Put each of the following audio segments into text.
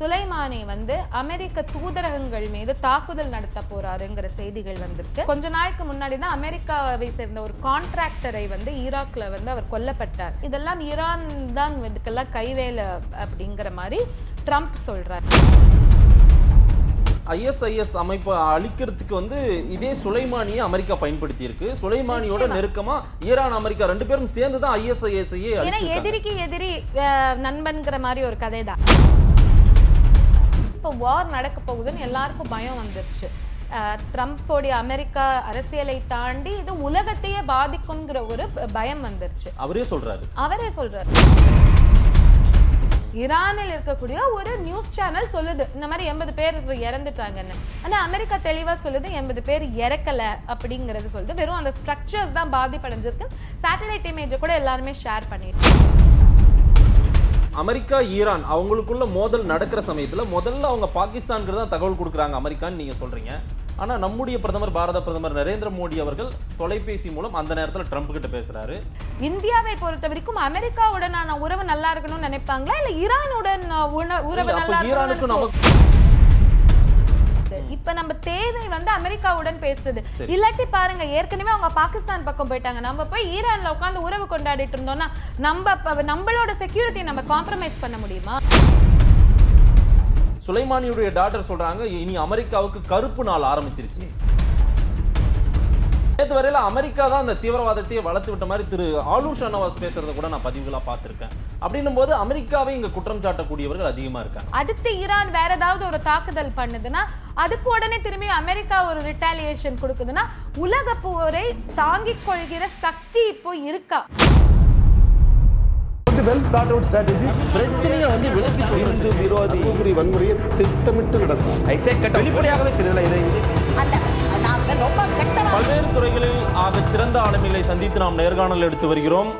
Soleimani வந்து அமெரிக்க தூதரகங்கள் மீது தாக்குதல் நடத்த போறாருங்கிற செய்திகள் வந்திருக்கு கொஞ்ச நாளுக்கு முன்னாடி தான் அமெரிக்காவை சேர்ந்த ஒரு கான்ட்ராக்டரை வந்து ஈராக்ல வந்து அவர் கொல்லப்பட்டார் இதெல்லாம் ஈரான் தான் இதுக்கெல்லாம் கைவேலை அப்படிங்கிற மாதிரி ட்ரம்ப் சொல்றார் ஐஎஸ்ஐஎஸ் அமைப்பை அழிக்கிறதுக்கு வந்து இதே சுலைமானியை அமெரிக்கா பயன்படுத்தி இருக்கு சுலைமானியோட நெருக்கமா ஈரான் அமெரிக்கா ரெண்டு பேரும் சேர்ந்து தான் ஐஎஸ்ஐஎஸ்ஐயே எதிரிக்கு எதிரி நண்பன்கிற மாதிரி ஒரு கதை தான் இப்போ வார் நடக்க போகுதுன்னு எல்லாருக்கும் பயம் வந்துருச்சு ட்ரம்ப்போடைய அமெரிக்கா அரசியலை தாண்டி இது உலகத்தையே பாதிக்கும்ங்கிற ஒரு பயம் வந்துருச்சு அவரே சொல்றாரு அவரே சொல்றாரு ஈரானில் இருக்கக்கூடிய ஒரு நியூஸ் சேனல் சொல்லுது இந்த மாதிரி எண்பது பேர் இறந்துட்டாங்கன்னு ஆனா அமெரிக்கா தெளிவா சொல்லுது எண்பது பேர் இறக்கல அப்படிங்கறது சொல்லுது வெறும் அந்த ஸ்ட்ரக்சர்ஸ் தான் பாதிப்படைஞ்சிருக்கு சேட்டலைட் இமேஜை கூட எல்லாருமே ஷேர் பண்ணிட்டு அமெரிக்கா ஈரான் அவங்களுக்குள்ள மோதல் நடக்கிற சமயத்தில் முதல்ல அவங்க பாகிஸ்தான்கிறது தான் தகவல் கொடுக்குறாங்க அமெரிக்கான்னு நீங்கள் சொல்கிறீங்க ஆனால் நம்முடைய பிரதமர் பாரத பிரதமர் நரேந்திர மோடி அவர்கள் தொலைபேசி மூலம் அந்த நேரத்தில் ட்ரம்ப் கிட்ட பேசுறாரு இந்தியாவை பொறுத்த வரைக்கும் அமெரிக்காவுடனான உறவு நல்லா இருக்கணும்னு நினைப்பாங்களா இல்லை ஈரானுடன் உறவு நல்லா ஈரானுக்கு நமக்கு இப்ப நம்ம தேவை வந்து அமெரிக்காவுடன் பேசுறது இல்லாட்டி பாருங்க ஏற்கனவே அவங்க பாகிஸ்தான் பக்கம் போயிட்டாங்க நம்ம போய் ஈரான்ல உட்காந்து உறவு கொண்டாடிட்டு இருந்தோம்னா நம்ம நம்மளோட செக்யூரிட்டி நம்ம காம்ப்ரமைஸ் பண்ண முடியுமா சுலைமானியுடைய டாட்டர் சொல்றாங்க இனி அமெரிக்காவுக்கு கருப்பு நாள் ஆரம்பிச்சிருச்சு நேற்று வரையில் அமெரிக்கா தான் அந்த தீவிரவாதத்தையே வளர்த்து விட்ட மாதிரி திரு ஆலூர் ஷானவாஸ் பேசுறத கூட நான் பதிவுகளாக பார்த்துருக்கேன் அப்படின்னும் போது அமெரிக்காவே இங்க குற்றம் சாட்டக்கூடியவர்கள் அதிகமா இருக்காங்க அடுத்து ஈரான் வேற ஏதாவது ஒரு தாக்குதல் பண்ணுதுன்னா அதுக்கு உடனே திரும்பி அமெரிக்கா ஒரு ரிட்டாலியேஷன் கொடுக்குதுன்னா உலக போரை தாங்கிக் கொள்கிற சக்தி இப்போ இருக்கா பிரச்சனையை வந்து விரோதி வன்முறையை திட்டமிட்டு நடக்கும் வெளிப்படையாகவே தெரியல இதை பல்வேறு துறைகளில் ஆக சிறந்த ஆளுமைகளை சந்தித்து நாம் நேர்காணல் எடுத்து வருகிறோம்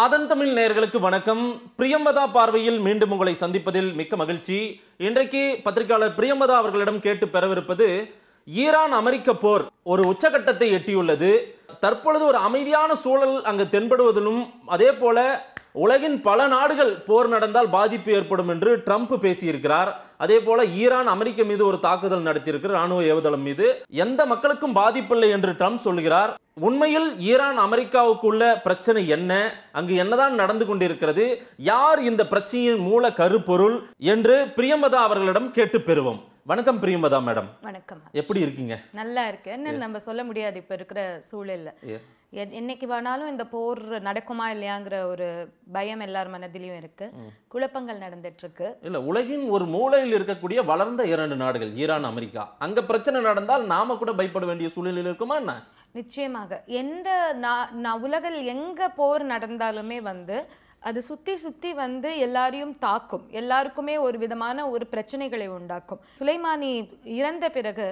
ஆதன் தமிழ் நேர்களுக்கு வணக்கம் பிரியம்பதா பார்வையில் மீண்டும் உங்களை சந்திப்பதில் மிக்க மகிழ்ச்சி இன்றைக்கு பத்திரிகையாளர் பிரியம்பதா அவர்களிடம் கேட்டு பெறவிருப்பது ஈரான் அமெரிக்க போர் ஒரு உச்சகட்டத்தை எட்டியுள்ளது தற்பொழுது ஒரு அமைதியான சூழல் அங்கு தென்படுவதிலும் அதே போல உலகின் பல நாடுகள் போர் நடந்தால் பாதிப்பு ஏற்படும் என்று ட்ரம்ப் பேசியிருக்கிறார் அதே போல ஈரான் அமெரிக்க மீது ஒரு தாக்குதல் நடத்தியிருக்கிற ராணுவ ஏவுதளம் மீது எந்த மக்களுக்கும் பாதிப்பில்லை என்று ட்ரம்ப் சொல்கிறார் உண்மையில் ஈரான் அமெரிக்காவுக்குள்ள பிரச்சனை என்ன அங்கு என்னதான் நடந்து கொண்டிருக்கிறது யார் இந்த பிரச்சனையின் மூல கருப்பொருள் என்று பிரியமதா அவர்களிடம் கேட்டு பெறுவோம் வணக்கம் பிரியமதா மேடம் வணக்கம் எப்படி இருக்கீங்க நல்லா இருக்கு நம்ம சொல்ல முடியாது இப்ப இருக்கிற சூழல்ல என்னைக்கு வேணாலும் இந்த போர் நடக்குமா இல்லையாங்கிற ஒரு பயம் எல்லார் மனதிலையும் இருக்கு குழப்பங்கள் நடந்துட்டு இருக்கு இல்ல உலகின் ஒரு மூலையில் இருக்கக்கூடிய வளர்ந்த இரண்டு நாடுகள் ஈரான் அமெரிக்கா அங்க பிரச்சனை நடந்தால் நாம கூட பயப்பட வேண்டிய சூழ்நிலையில் இருக்குமா என்ன நிச்சயமாக எந்த நான் உலகில் எங்க போர் நடந்தாலுமே வந்து அது சுத்தி சுத்தி வந்து எல்லாரையும் தாக்கும் எல்லாருக்குமே ஒரு விதமான ஒரு பிரச்சனைகளை உண்டாக்கும் சுலைமானி இறந்த பிறகு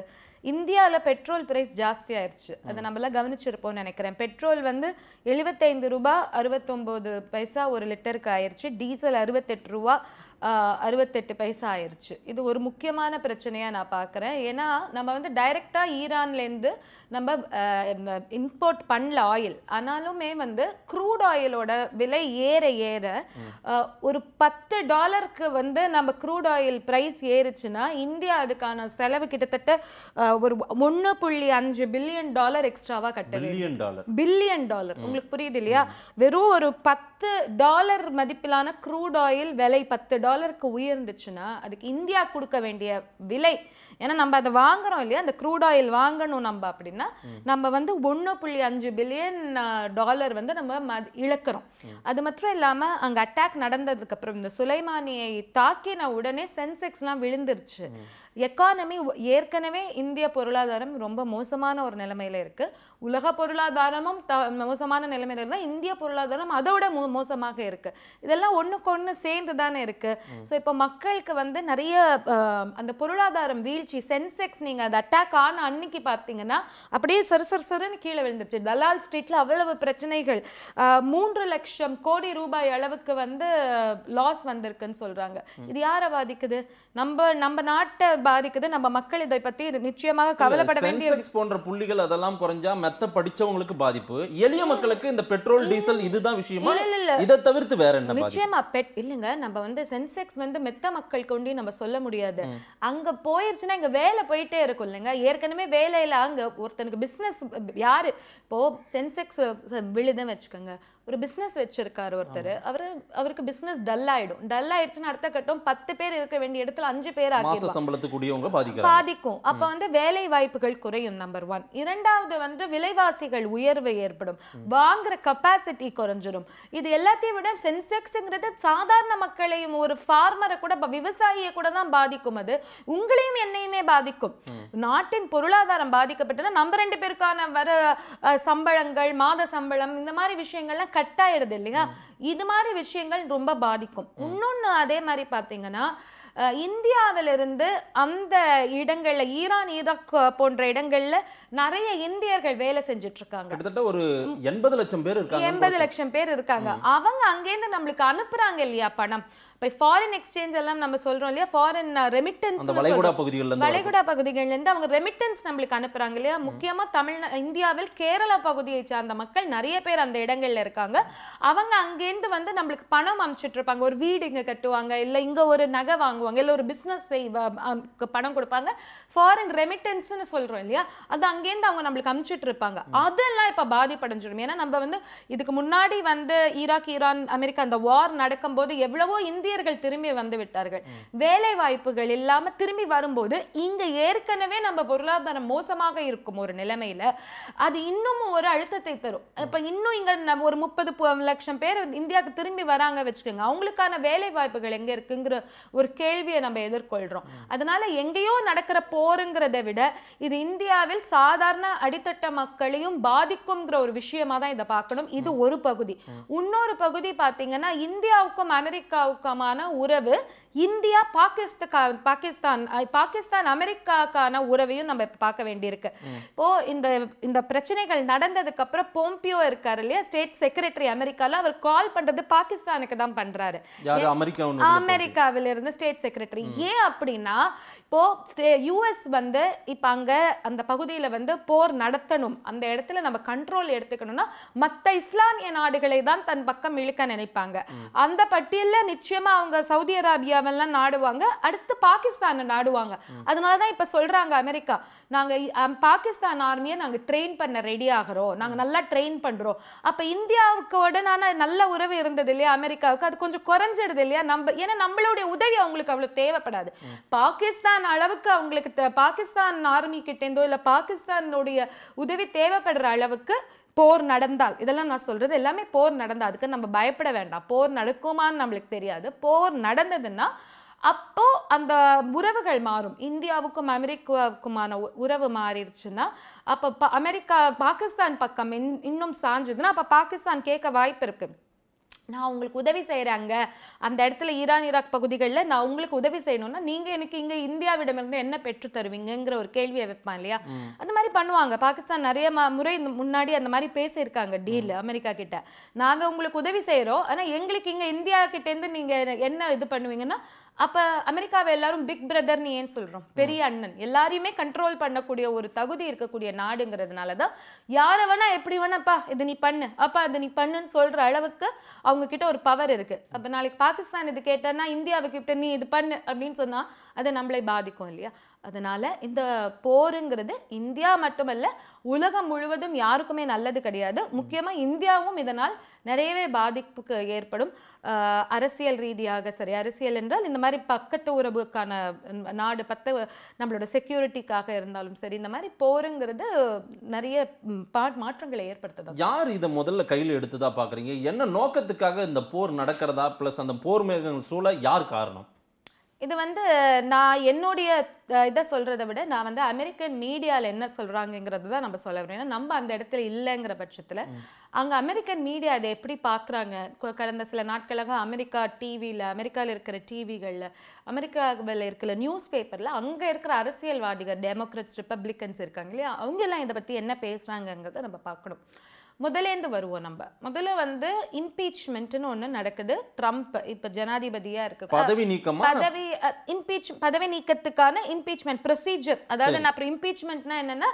இந்தியாவில் பெட்ரோல் பிரைஸ் ஜாஸ்தி ஆயிடுச்சு அதை நம்மளாம் கவனிச்சிருப்போம்னு நினைக்கிறேன் பெட்ரோல் வந்து எழுபத்தைந்து ரூபா அறுபத்தொம்போது பைசா ஒரு லிட்டருக்கு ஆயிடுச்சு டீசல் அறுபத்தெட்டு ரூபா அறுபத்தெட்டு பைசா ஆயிடுச்சு இது ஒரு முக்கியமான பிரச்சனையாக நான் பார்க்குறேன் ஏன்னா நம்ம வந்து டைரெக்டாக ஈரான்லேருந்து நம்ம இம்போர்ட் பண்ணல ஆயில் ஆனாலுமே வந்து க்ரூட் ஆயிலோட விலை ஏற ஏற ஒரு பத்து டாலருக்கு வந்து நம்ம க்ரூட் ஆயில் ப்ரைஸ் ஏறுச்சுன்னா இந்தியா அதுக்கான செலவு கிட்டத்தட்ட ஒரு ஒன்று புள்ளி அஞ்சு பில்லியன் டாலர் எக்ஸ்ட்ராவாக கட்ட டாலர் பில்லியன் டாலர் உங்களுக்கு புரியுது இல்லையா வெறும் ஒரு பத்து டாலர் மதிப்பிலான க்ரூட் ஆயில் விலை பத்து டாலர் டாலருக்கு உயர்ந்துச்சுன்னா அதுக்கு இந்தியா கொடுக்க வேண்டிய விலை ஏன்னா நம்ம அதை வாங்குறோம் இல்லையா அந்த க்ரூட் ஆயில் வாங்கணும் நம்ம அப்படின்னா நம்ம வந்து ஒன்று புள்ளி அஞ்சு பில்லியன் டாலர் வந்து நம்ம இழக்கிறோம் அது மட்டும் இல்லாமல் அங்கே அட்டாக் நடந்ததுக்கு அப்புறம் இந்த சுலைமானியை தாக்கின உடனே சென்செக்ஸ்லாம் விழுந்துருச்சு எக்கானமி ஏற்கனவே இந்திய பொருளாதாரம் ரொம்ப மோசமான ஒரு நிலைமையில இருக்கு உலக பொருளாதாரமும் த மோசமான நிலைமையில இருந்தால் இந்திய பொருளாதாரம் அதோட மோ மோசமாக இருக்கு இதெல்லாம் ஒன்றுக்கு ஒன்று சேர்ந்து தானே இருக்கு ஸோ இப்போ மக்களுக்கு வந்து நிறைய அந்த பொருளாதாரம் வீழ்ச்சி வீழ்ச்சி சென்செக்ஸ் நீங்கள் அது அட்டாக் ஆன அன்னைக்கு பார்த்தீங்கன்னா அப்படியே சரு சரு சருன்னு கீழே விழுந்துருச்சு தலால் ஸ்ட்ரீட்ல அவ்வளவு பிரச்சனைகள் மூன்று லட்சம் கோடி ரூபாய் அளவுக்கு வந்து லாஸ் வந்திருக்குன்னு சொல்றாங்க இது யாரை பாதிக்குது நம்ம நம்ம நாட்டை பாதிக்குது நம்ம மக்கள் இதை பத்தி நிச்சயமாக கவலைப்பட வேண்டிய போன்ற புள்ளிகள் அதெல்லாம் குறைஞ்சா மெத்த படிச்சவங்களுக்கு பாதிப்பு எளிய மக்களுக்கு இந்த பெட்ரோல் டீசல் இதுதான் விஷயமா இதை தவிர்த்து வேற என்ன நிச்சயமா பெட் இல்லைங்க நம்ம வந்து சென்செக்ஸ் வந்து மெத்த மக்கள் கொண்டு நம்ம சொல்ல முடியாது அங்க போயிருச்சுன்னா இங்க வேலை போயிட்டே இருக்கும் இல்லைங்க ஏற்கனவே வேலையில அங்க ஒருத்தனுக்கு பிசினஸ் யாரு இப்போ சென்செக்ஸ் விழுதுன்னு வச்சுக்கோங்க ஒரு பிஸ்னஸ் வச்சிருக்காரு ஒருத்தர் அவர் அவருக்கு பிஸ்னஸ் டல் ஆயிடும் டல் ஆயிடுச்சுன்னு அடுத்த கட்டம் பத்து பேர் இருக்க வேண்டிய இடத்துல அஞ்சு பேர் பாதிக்கும் அப்ப வந்து வேலை வாய்ப்புகள் குறையும் நம்பர் ஒன் இரண்டாவது வந்து விலைவாசிகள் உயர்வு ஏற்படும் வாங்குற கெப்பாசிட்டி குறைஞ்சிடும் இது எல்லாத்தையும் விட சென்செக்ஸ்ங்கிறது சாதாரண மக்களையும் ஒரு ஃபார்மரை கூட விவசாயியை கூட தான் பாதிக்கும் அது உங்களையும் என்னையுமே பாதிக்கும் நாட்டின் பொருளாதாரம் பாதிக்கப்பட்டதுன்னா நம்ம ரெண்டு பேருக்கான வர சம்பளங்கள் மாத சம்பளம் இந்த மாதிரி விஷயங்கள்லாம் கட் ஆயிடுது இல்லையா இது மாதிரி விஷயங்கள் ரொம்ப பாதிக்கும் இன்னொன்று அதே மாதிரி பார்த்தீங்கன்னா இந்தியாவிலிருந்து அந்த இடங்கள்ல ஈரான் ஈராக் போன்ற இடங்கள்ல நிறைய இந்தியர்கள் வேலை செஞ்சுட்டு இருக்காங்க கிட்டத்தட்ட ஒரு எண்பது லட்சம் பேர் இருக்காங்க எண்பது லட்சம் பேர் இருக்காங்க அவங்க அங்கேருந்து நம்மளுக்கு அனுப்புறாங்க இல்லையா பணம் இப்போ ஃபாரின் எக்ஸ்சேஞ்ச் எல்லாம் நம்ம சொல்கிறோம் இல்லையா ஃபாரின் uh, ரெமிட்டன்ஸ் வளைகுடா பகுதிகளில் வளைகுடா பகுதிகள்லேருந்து அவங்க ரெமிட்டன்ஸ் நம்மளுக்கு அனுப்புறாங்க இல்லையா முக்கியமாக தமிழ்நா இந்தியாவில் கேரளா பகுதியை சார்ந்த மக்கள் நிறைய பேர் அந்த இடங்களில் இருக்காங்க அவங்க அங்கேருந்து வந்து நம்மளுக்கு பணம் அமைச்சிட்டு இருப்பாங்க ஒரு வீடு இங்கே கட்டுவாங்க இல்லை இங்கே ஒரு நகை வாங்குவாங்க இல்லை ஒரு பிஸ்னஸ் பணம் கொடுப்பாங்க ஃபாரின் ரெமிட்டன்ஸ்னு சொல்கிறோம் இல்லையா அது அங்கேருந்து அவங்க நம்மளுக்கு அமுச்சிட்டு இருப்பாங்க அதெல்லாம் இப்போ பாதிப்படைஞ்சிடும் ஏன்னா நம்ம வந்து இதுக்கு முன்னாடி வந்து ஈராக் ஈரான் அமெரிக்கா அந்த வார் நடக்கும்போது எவ்வளவோ இந்திய இந்தியர்கள் திரும்பி வந்து விட்டார்கள் வேலை வாய்ப்புகள் இல்லாம திரும்பி வரும்போது இங்க ஏற்கனவே நம்ம பொருளாதாரம் மோசமாக இருக்கும் ஒரு நிலைமையில அது இன்னும் ஒரு அழுத்தத்தை தரும் இப்ப இன்னும் இங்க ஒரு முப்பது லட்சம் பேர் இந்தியாவுக்கு திரும்பி வராங்க வச்சுக்கோங்க அவங்களுக்கான வேலை வாய்ப்புகள் எங்க இருக்குங்கிற ஒரு கேள்வியை நம்ம எதிர்கொள்றோம் அதனால எங்கேயோ நடக்கிற போருங்கிறத விட இது இந்தியாவில் சாதாரண அடித்தட்ட மக்களையும் பாதிக்கும்ங்கிற ஒரு விஷயமா தான் இதை பார்க்கணும் இது ஒரு பகுதி இன்னொரு பகுதி பார்த்தீங்கன்னா இந்தியாவுக்கும் அமெரிக்காவுக்கும் சம்பந்தமான உறவு இந்தியா பாகிஸ்தான் பாகிஸ்தான் பாகிஸ்தான் அமெரிக்காக்கான உறவையும் நம்ம பார்க்க வேண்டியிருக்கு இப்போ இந்த இந்த பிரச்சனைகள் நடந்ததுக்கு அப்புறம் போம்பியோ இருக்காரு இல்லையா ஸ்டேட் செக்ரட்டரி அமெரிக்கால அவர் கால் பண்றது பாகிஸ்தானுக்கு தான் பண்றாரு அமெரிக்காவில இருந்து ஸ்டேட் செக்ரட்டரி ஏன் அப்படின்னா இப்போ யூஎஸ் வந்து இப்ப அங்க அந்த பகுதியில வந்து போர் நடத்தணும் அந்த இடத்துல நம்ம கண்ட்ரோல் எடுத்துக்கணும்னா மத்த இஸ்லாமிய நாடுகளை தான் தன் பக்கம் இழுக்க நினைப்பாங்க அந்த பட்டியல்ல நிச்சயமா திரும்ப அவங்க சவுதி அரேபியாவெல்லாம் நாடுவாங்க அடுத்து பாகிஸ்தான் நாடுவாங்க அதனால தான் இப்போ சொல்கிறாங்க அமெரிக்கா நாங்கள் பாகிஸ்தான் ஆர்மியை நாங்கள் ட்ரெயின் பண்ண ரெடி ஆகிறோம் நாங்கள் நல்லா ட்ரெயின் பண்ணுறோம் அப்போ இந்தியாவுக்கு உடனான நல்ல உறவு இருந்தது இல்லையா அமெரிக்காவுக்கு அது கொஞ்சம் குறைஞ்சிடுது இல்லையா நம்ம ஏன்னா நம்மளுடைய உதவி அவங்களுக்கு அவ்வளோ தேவைப்படாது பாகிஸ்தான் அளவுக்கு அவங்களுக்கு பாகிஸ்தான் ஆர்மி கிட்டேந்தோ இல்லை பாகிஸ்தானுடைய உதவி தேவைப்படுற அளவுக்கு போர் நடந்தால் இதெல்லாம் நான் சொல்கிறது எல்லாமே போர் நடந்தால் அதுக்கு நம்ம பயப்பட வேண்டாம் போர் நடக்குமான்னு நம்மளுக்கு தெரியாது போர் நடந்ததுன்னா அப்போ அந்த உறவுகள் மாறும் இந்தியாவுக்கும் அமெரிக்காவுக்குமான உறவு மாறிடுச்சுன்னா அப்போ அமெரிக்கா பாகிஸ்தான் பக்கம் இன்னும் சாஞ்சதுன்னா அப்போ பாகிஸ்தான் கேட்க வாய்ப்பு இருக்குது நான் உங்களுக்கு உதவி அங்கே அந்த இடத்துல ஈரான் ஈராக் பகுதிகளில் நான் உங்களுக்கு உதவி செய்யணும்னா நீங்கள் எனக்கு இங்கே இந்தியாவிடமிருந்து என்ன பெற்று தருவீங்கிற ஒரு கேள்வியை வைப்பான் இல்லையா அந்த மாதிரி பண்ணுவாங்க பாகிஸ்தான் நிறைய முறை முன்னாடி அந்த மாதிரி பேசியிருக்காங்க டீல் அமெரிக்கா கிட்ட நாங்கள் உங்களுக்கு உதவி செய்கிறோம் ஆனால் எங்களுக்கு இங்கே இந்தியா கிட்டேருந்து நீங்கள் என்ன இது பண்ணுவீங்கன்னா அப்போ அமெரிக்காவை எல்லாரும் பிக் பிரதர் நீ ஏன் சொல்கிறோம் பெரிய அண்ணன் எல்லாரையுமே கண்ட்ரோல் பண்ணக்கூடிய ஒரு தகுதி இருக்கக்கூடிய நாடுங்கிறதுனால தான் யாரை வேணா எப்படி வேணாப்பா இது நீ பண்ணு அப்பா அது நீ பண்ணுன்னு சொல்கிற அளவுக்கு அவங்க கிட்ட ஒரு பவர் இருக்குது அப்போ நாளைக்கு பாகிஸ்தான் இது கேட்டேன்னா இந்தியாவுக்கு கிட்ட நீ இது பண்ணு அப்படின்னு சொன்னால் அது நம்மளை பாதிக்கும் இல்லையா அதனால் இந்த போருங்கிறது இந்தியா மட்டுமல்ல உலகம் முழுவதும் யாருக்குமே நல்லது கிடையாது முக்கியமாக இந்தியாவும் இதனால் நிறையவே பாதிப்புக்கு ஏற்படும் அரசியல் ரீதியாக சரி அரசியல் என்றால் இந்த மாதிரி பக்கத்து உறவுக்கான நாடு பத்த நம்மளோட செக்யூரிட்டிக்காக இருந்தாலும் சரி இந்த மாதிரி போருங்கிறது நிறைய மாற்றங்களை ஏற்படுத்துது யார் இதை முதல்ல கையில் எடுத்துதான் பார்க்குறீங்க என்ன நோக்கத்துக்காக இந்த போர் நடக்கிறதா ப்ளஸ் அந்த போர் மேகங்கள் சூழ யார் காரணம் இது வந்து நான் என்னுடைய இதை சொல்கிறத விட நான் வந்து அமெரிக்கன் மீடியாவில் என்ன சொல்கிறாங்கங்கிறது தான் நம்ம சொல்ல வரோம் ஏன்னா நம்ம அந்த இடத்துல இல்லைங்கிற பட்சத்தில் அங்கே அமெரிக்கன் மீடியா அதை எப்படி பார்க்குறாங்க கடந்த சில நாட்களாக அமெரிக்கா டிவியில் அமெரிக்காவில் இருக்கிற டிவிகளில் அமெரிக்காவில் இருக்கிற நியூஸ் பேப்பரில் அங்கே இருக்கிற அரசியல்வாதிகள் டெமோக்ரட்ஸ் ரிப்பப்ளிகன்ஸ் இருக்காங்க இல்லையா அவங்கெல்லாம் இதை பற்றி என்ன பேசுகிறாங்கங்கிறத நம்ம பார்க்கணும் முதலேந்து வருவோம் நம்ம முதல்ல வந்து இம்பீச்மெண்ட்னு ஒன்று நடக்குது ட்ரம்ப் இப்போ ஜனாதிபதியாக இருக்கு பதவி நீக்கம் பதவி இம்பீச் பதவி நீக்கத்துக்கான இம்பீச்மெண்ட் ப்ரொசீஜர் அதாவது நான் அப்புறம் இம்பீச்மெண்ட்னா என்னன்னா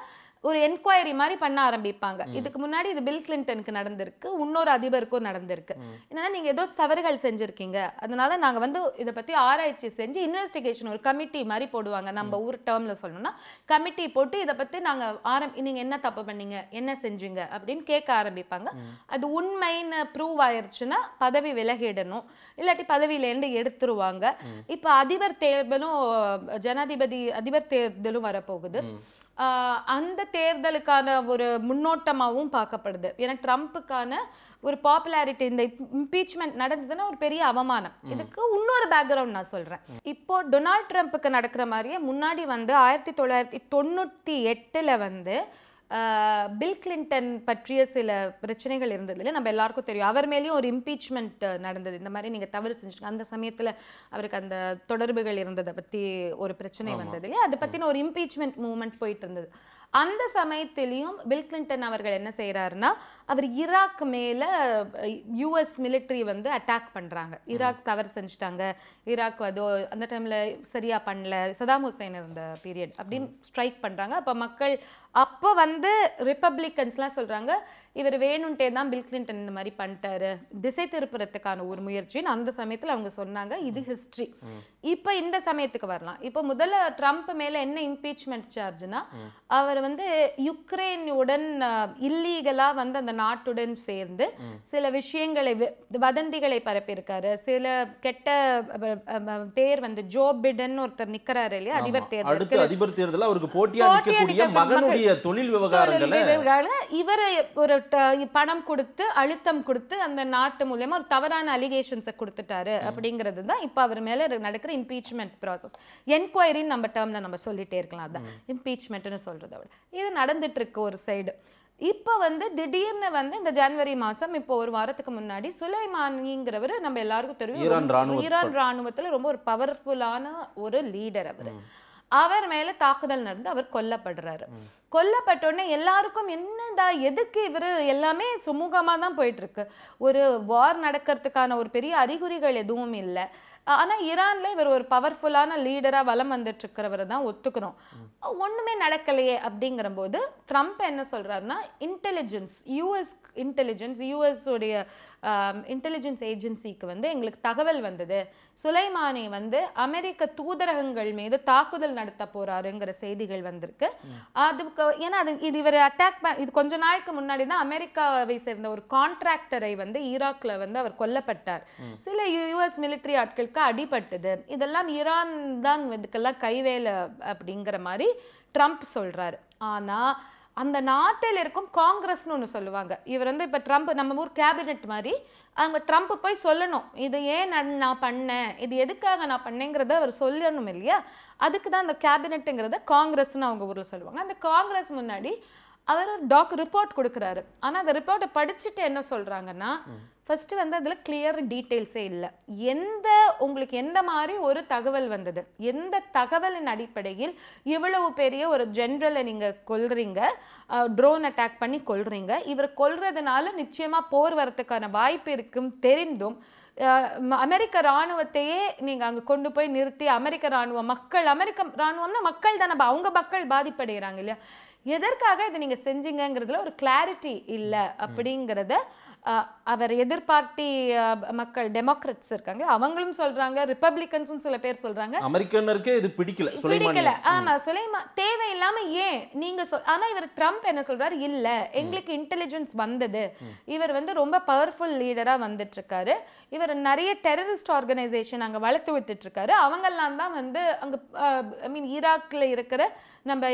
ஒரு என்கொயரி மாதிரி பண்ண ஆரம்பிப்பாங்க இதுக்கு முன்னாடி இது பில் கிளின்டனுக்கு நடந்திருக்கு இன்னொரு அதிபருக்கும் நடந்திருக்கு என்னன்னா நீங்க ஏதோ தவறுகள் செஞ்சிருக்கீங்க அதனால நாங்க வந்து இதை பத்தி ஆராய்ச்சி செஞ்சு இன்வெஸ்டிகேஷன் ஒரு கமிட்டி மாதிரி போடுவாங்க நம்ம ஊர் டேர்ம்ல சொல்லணும்னா கமிட்டி போட்டு இதை பத்தி நாங்க ஆரம் நீங்க என்ன தப்பு பண்ணீங்க என்ன செஞ்சீங்க அப்படின்னு கேட்க ஆரம்பிப்பாங்க அது உண்மைன்னு ப்ரூவ் ஆயிருச்சுன்னா பதவி விலகிடணும் இல்லாட்டி பதவியில இருந்து எடுத்துருவாங்க இப்ப அதிபர் தேர்தலும் ஜனாதிபதி அதிபர் தேர்தலும் வரப்போகுது அந்த தேர்தலுக்கான ஒரு முன்னோட்டமாகவும் பார்க்கப்படுது ஏன்னா ட்ரம்ப்புக்கான ஒரு பாப்புலாரிட்டி இந்த இம்பீச்மெண்ட் நடந்ததுன்னா ஒரு பெரிய அவமானம் இதுக்கு இன்னொரு பேக்ரவுண்ட் நான் சொல்கிறேன் இப்போ டொனால்ட் ட்ரம்ப்புக்கு நடக்கிற மாதிரியே முன்னாடி வந்து ஆயிரத்தி தொள்ளாயிரத்தி தொண்ணூற்றி எட்டில் வந்து பில் கிளின்டன் பற்றிய சில பிரச்சனைகள் இருந்தது இல்லை நம்ம எல்லாருக்கும் தெரியும் அவர் மேலேயும் ஒரு இம்பீச்மெண்ட் நடந்தது இந்த மாதிரி நீங்கள் தவறு செஞ்சுருங்க அந்த சமயத்தில் அவருக்கு அந்த தொடர்புகள் இருந்ததை பற்றி ஒரு பிரச்சனை வந்தது இல்லையா அதை பற்றின ஒரு இம்பீச்மெண்ட் மூமெண்ட் போயிட்டு இருந்தது அந்த சமயத்திலையும் பில் கிளின்டன் அவர்கள் என்ன செய்கிறாருன்னா அவர் ஈராக் மேலே யூஎஸ் மிலிட்ரி வந்து அட்டாக் பண்ணுறாங்க ஈராக் தவறு செஞ்சுட்டாங்க ஈராக் அதோ அந்த டைமில் சரியாக பண்ணல சதாம் ஹுசைன் இருந்த பீரியட் அப்படின்னு ஸ்ட்ரைக் பண்ணுறாங்க அப்போ மக்கள் அப்போ வந்து ரிப்பப்ளிக்கன்ஸ்லாம் சொல்கிறாங்க இவர் வேணும்ட்டே தான் பில் கிளின்டன் இந்த மாதிரி பண்ணிட்டாரு திசை திருப்புறத்துக்கான ஒரு முயற்சின்னு அந்த சமயத்தில் அவங்க சொன்னாங்க இது ஹிஸ்ட்ரி இப்போ இந்த சமயத்துக்கு வரலாம் இப்போ முதல்ல ட்ரம்ப் மேலே என்ன இம்பீச்மெண்ட் சார்ஜ்னா அவர் வந்து யுக்ரைனுடன் இல்லீகலாக வந்து அந்த நாட்டுடன் சேர்ந்து சில விஷயங்களை வதந்திகளை பரப்பியிருக்காரு சில கெட்ட பேர் வந்து ஜோ பிடன் ஒருத்தர் நிக்கிறாரு இல்லையா அதிபர் தேர்தல் அதிபர் தேர்தல் அவருக்கு போட்டியாக மகனுடைய இவருடைய தொழில் விவகாரங்களை இவரை ஒரு பணம் கொடுத்து அழுத்தம் கொடுத்து அந்த நாட்டு மூலியமா ஒரு தவறான அலிகேஷன்ஸை கொடுத்துட்டாரு அப்படிங்கிறது தான் இப்போ அவர் மேல நடக்கிற இம்பீச்மெண்ட் ப்ராசஸ் என்கொயரின்னு நம்ம டேர்ம்ல நம்ம சொல்லிட்டே இருக்கலாம் தான் இம்பீச்மெண்ட்னு சொல்றத விட இது நடந்துட்டு இருக்கு ஒரு சைடு இப்போ வந்து திடீர்னு வந்து இந்த ஜனவரி மாதம் இப்போ ஒரு வாரத்துக்கு முன்னாடி சுலைமானிங்கிறவர் நம்ம எல்லாருக்கும் தெரியும் ஈரான் ராணுவத்தில் ரொம்ப ஒரு பவர்ஃபுல்லான ஒரு லீடர் அவர் அவர் மேல தாக்குதல் நடந்து அவர் கொல்லப்படுறாரு கொல்லப்பட்டோடனே எல்லாருக்கும் என்னடா எதுக்கு இவர் எல்லாமே சுமூகமாக தான் போயிட்டுருக்கு ஒரு வார் நடக்கிறதுக்கான ஒரு பெரிய அறிகுறிகள் எதுவும் இல்லை ஆனால் ஈரான்ல இவர் ஒரு பவர்ஃபுல்லான லீடராக வலம் இருக்கிறவரை தான் ஒத்துக்கிறோம் ஒன்றுமே நடக்கலையே அப்படிங்கிற போது ட்ரம்ப் என்ன சொல்கிறாருன்னா இன்டெலிஜென்ஸ் யூஎஸ் இன்டெலிஜென்ஸ் யூஎஸ் உடைய இன்டெலிஜென்ஸ் um, ஏஜென்சிக்கு வந்து எங்களுக்கு தகவல் வந்தது சுலைமானி வந்து அமெரிக்க தூதரகங்கள் மீது தாக்குதல் நடத்த போறாருங்கிற செய்திகள் வந்திருக்கு அதுக்கு ஏன்னா அது இது இவர் அட்டாக் இது கொஞ்ச நாளுக்கு முன்னாடி தான் அமெரிக்காவை சேர்ந்த ஒரு கான்ட்ராக்டரை வந்து ஈராக்ல வந்து அவர் கொல்லப்பட்டார் சில யூஎஸ் மிலிட்ரி ஆட்களுக்கு அடிபட்டது இதெல்லாம் ஈரான் தான் இதுக்கெல்லாம் கைவேலை அப்படிங்கிற மாதிரி ட்ரம்ப் சொல்றாரு ஆனால் அந்த நாட்டில் இருக்கும் காங்கிரஸ்னு ஒன்று சொல்லுவாங்க இவர் வந்து இப்போ ட்ரம்ப் நம்ம ஊர் கேபினெட் மாதிரி அவங்க ட்ரம்ப் போய் சொல்லணும் இது ஏன் நான் பண்ணேன் இது எதுக்காக நான் பண்ணேங்கிறத அவர் சொல்லணும் இல்லையா அதுக்கு தான் அந்த கேபினெட்டுங்கிறத காங்கிரஸ்னு அவங்க ஊரில் சொல்லுவாங்க அந்த காங்கிரஸ் முன்னாடி அவர் டாக் ரிப்போர்ட் கொடுக்குறாரு ஆனால் அந்த ரிப்போர்ட்டை படிச்சுட்டு என்ன சொல்கிறாங்கன்னா ஃபஸ்ட்டு வந்து அதில் கிளியர் டீட்டெயில்ஸே இல்லை எந்த உங்களுக்கு எந்த மாதிரி ஒரு தகவல் வந்தது எந்த தகவலின் அடிப்படையில் இவ்வளவு பெரிய ஒரு ஜென்ரலை நீங்கள் கொள்றீங்க ட்ரோன் அட்டாக் பண்ணி கொள்றீங்க இவர் கொள்றதுனால நிச்சயமாக போர் வரத்துக்கான வாய்ப்பு இருக்கும் தெரிந்தும் அமெரிக்க இராணுவத்தையே நீங்கள் அங்கே கொண்டு போய் நிறுத்தி அமெரிக்க இராணுவம் மக்கள் அமெரிக்க இராணுவம்னா மக்கள் தானே அவங்க மக்கள் பாதிப்படைகிறாங்க இல்லையா எதற்காக இதை நீங்கள் செஞ்சீங்கிறதுல ஒரு கிளாரிட்டி இல்லை அப்படிங்கிறத அவர் எதிர்பார்ட்டி மக்கள் டெமோக்ரட்ஸ் இருக்காங்க அவங்களும் சொல்றாங்க ரிப்பப்ளிகன்ஸ் சில பேர் சொல்றாங்க அமெரிக்கனருக்கு இது பிடிக்கல பிடிக்கல ஆமா சுலைமா தேவையில்லாம ஏன் நீங்க சொல் ஆனா இவர் ட்ரம்ப் என்ன சொல்றாரு இல்ல எங்களுக்கு இன்டெலிஜென்ஸ் வந்தது இவர் வந்து ரொம்ப பவர்ஃபுல் லீடரா வந்துட்டு இருக்காரு இவர் நிறைய டெரரிஸ்ட் ஆர்கனைசேஷன் அங்கே வளர்த்து விட்டுட்ருக்காரு அவங்கெல்லாம் தான் வந்து அங்கே ஐ மீன் ஈராக்கில் இருக்கிற நம்ம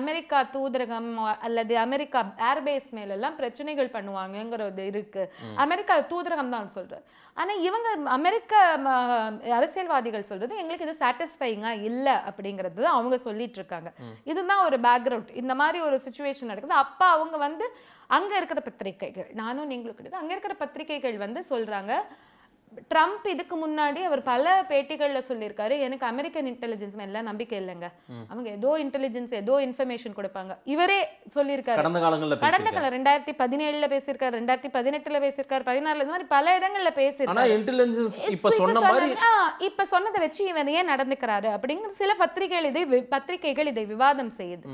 அமெரிக்கா தூதரகம் அல்லது அமெரிக்கா ஏர்பேஸ் மேலெல்லாம் பிரச்சனைகள் பண்ணுவாங்கங்கிறது இருக்குது அமெரிக்கா தூதரகம் தான் சொல்கிறார் ஆனால் இவங்க அமெரிக்க அரசியல்வாதிகள் சொல்கிறது எங்களுக்கு இது சாட்டிஸ்ஃபைங்காக இல்லை அப்படிங்கிறது தான் அவங்க சொல்லிட்டு இருக்காங்க இதுதான் ஒரு பேக்ரவுண்ட் இந்த மாதிரி ஒரு சுச்சுவேஷன் நடக்குது அப்போ அவங்க வந்து அங்கே இருக்கிற பத்திரிகைகள் நானும் நீங்களும் கிடையாது அங்கே இருக்கிற பத்திரிகைகள் வந்து சொல்கிறாங்க ட்ரம்ப் இதுக்கு முன்னாடி அவர் பல பேட்டிகளில் சொல்லியிருக்காரு எனக்கு அமெரிக்கன் இன்டெலிஜென்ஸ் மேல நம்பிக்கை இல்லைங்க அவங்க ஏதோ இன்டெலிஜென்ஸ் ஏதோ இன்ஃபர்மேஷன் கொடுப்பாங்க இவரே சொல்லியிருக்காரு கடந்த காலங்களில் கடந்த காலம் ரெண்டாயிரத்தி பதினேழுல பேசியிருக்காரு ரெண்டாயிரத்தி பதினெட்டுல பேசியிருக்காரு பதினாறுல இந்த மாதிரி பல இடங்கள்ல பேசியிருக்காரு இன்டெலிஜென்ஸ் இப்ப சொன்ன மாதிரி இப்ப சொன்னதை வச்சு இவர் ஏன் நடந்துக்கிறாரு அப்படிங்கிற சில பத்திரிகைகள் இதை பத்திரிகைகள் இதை விவாதம் செய்யுது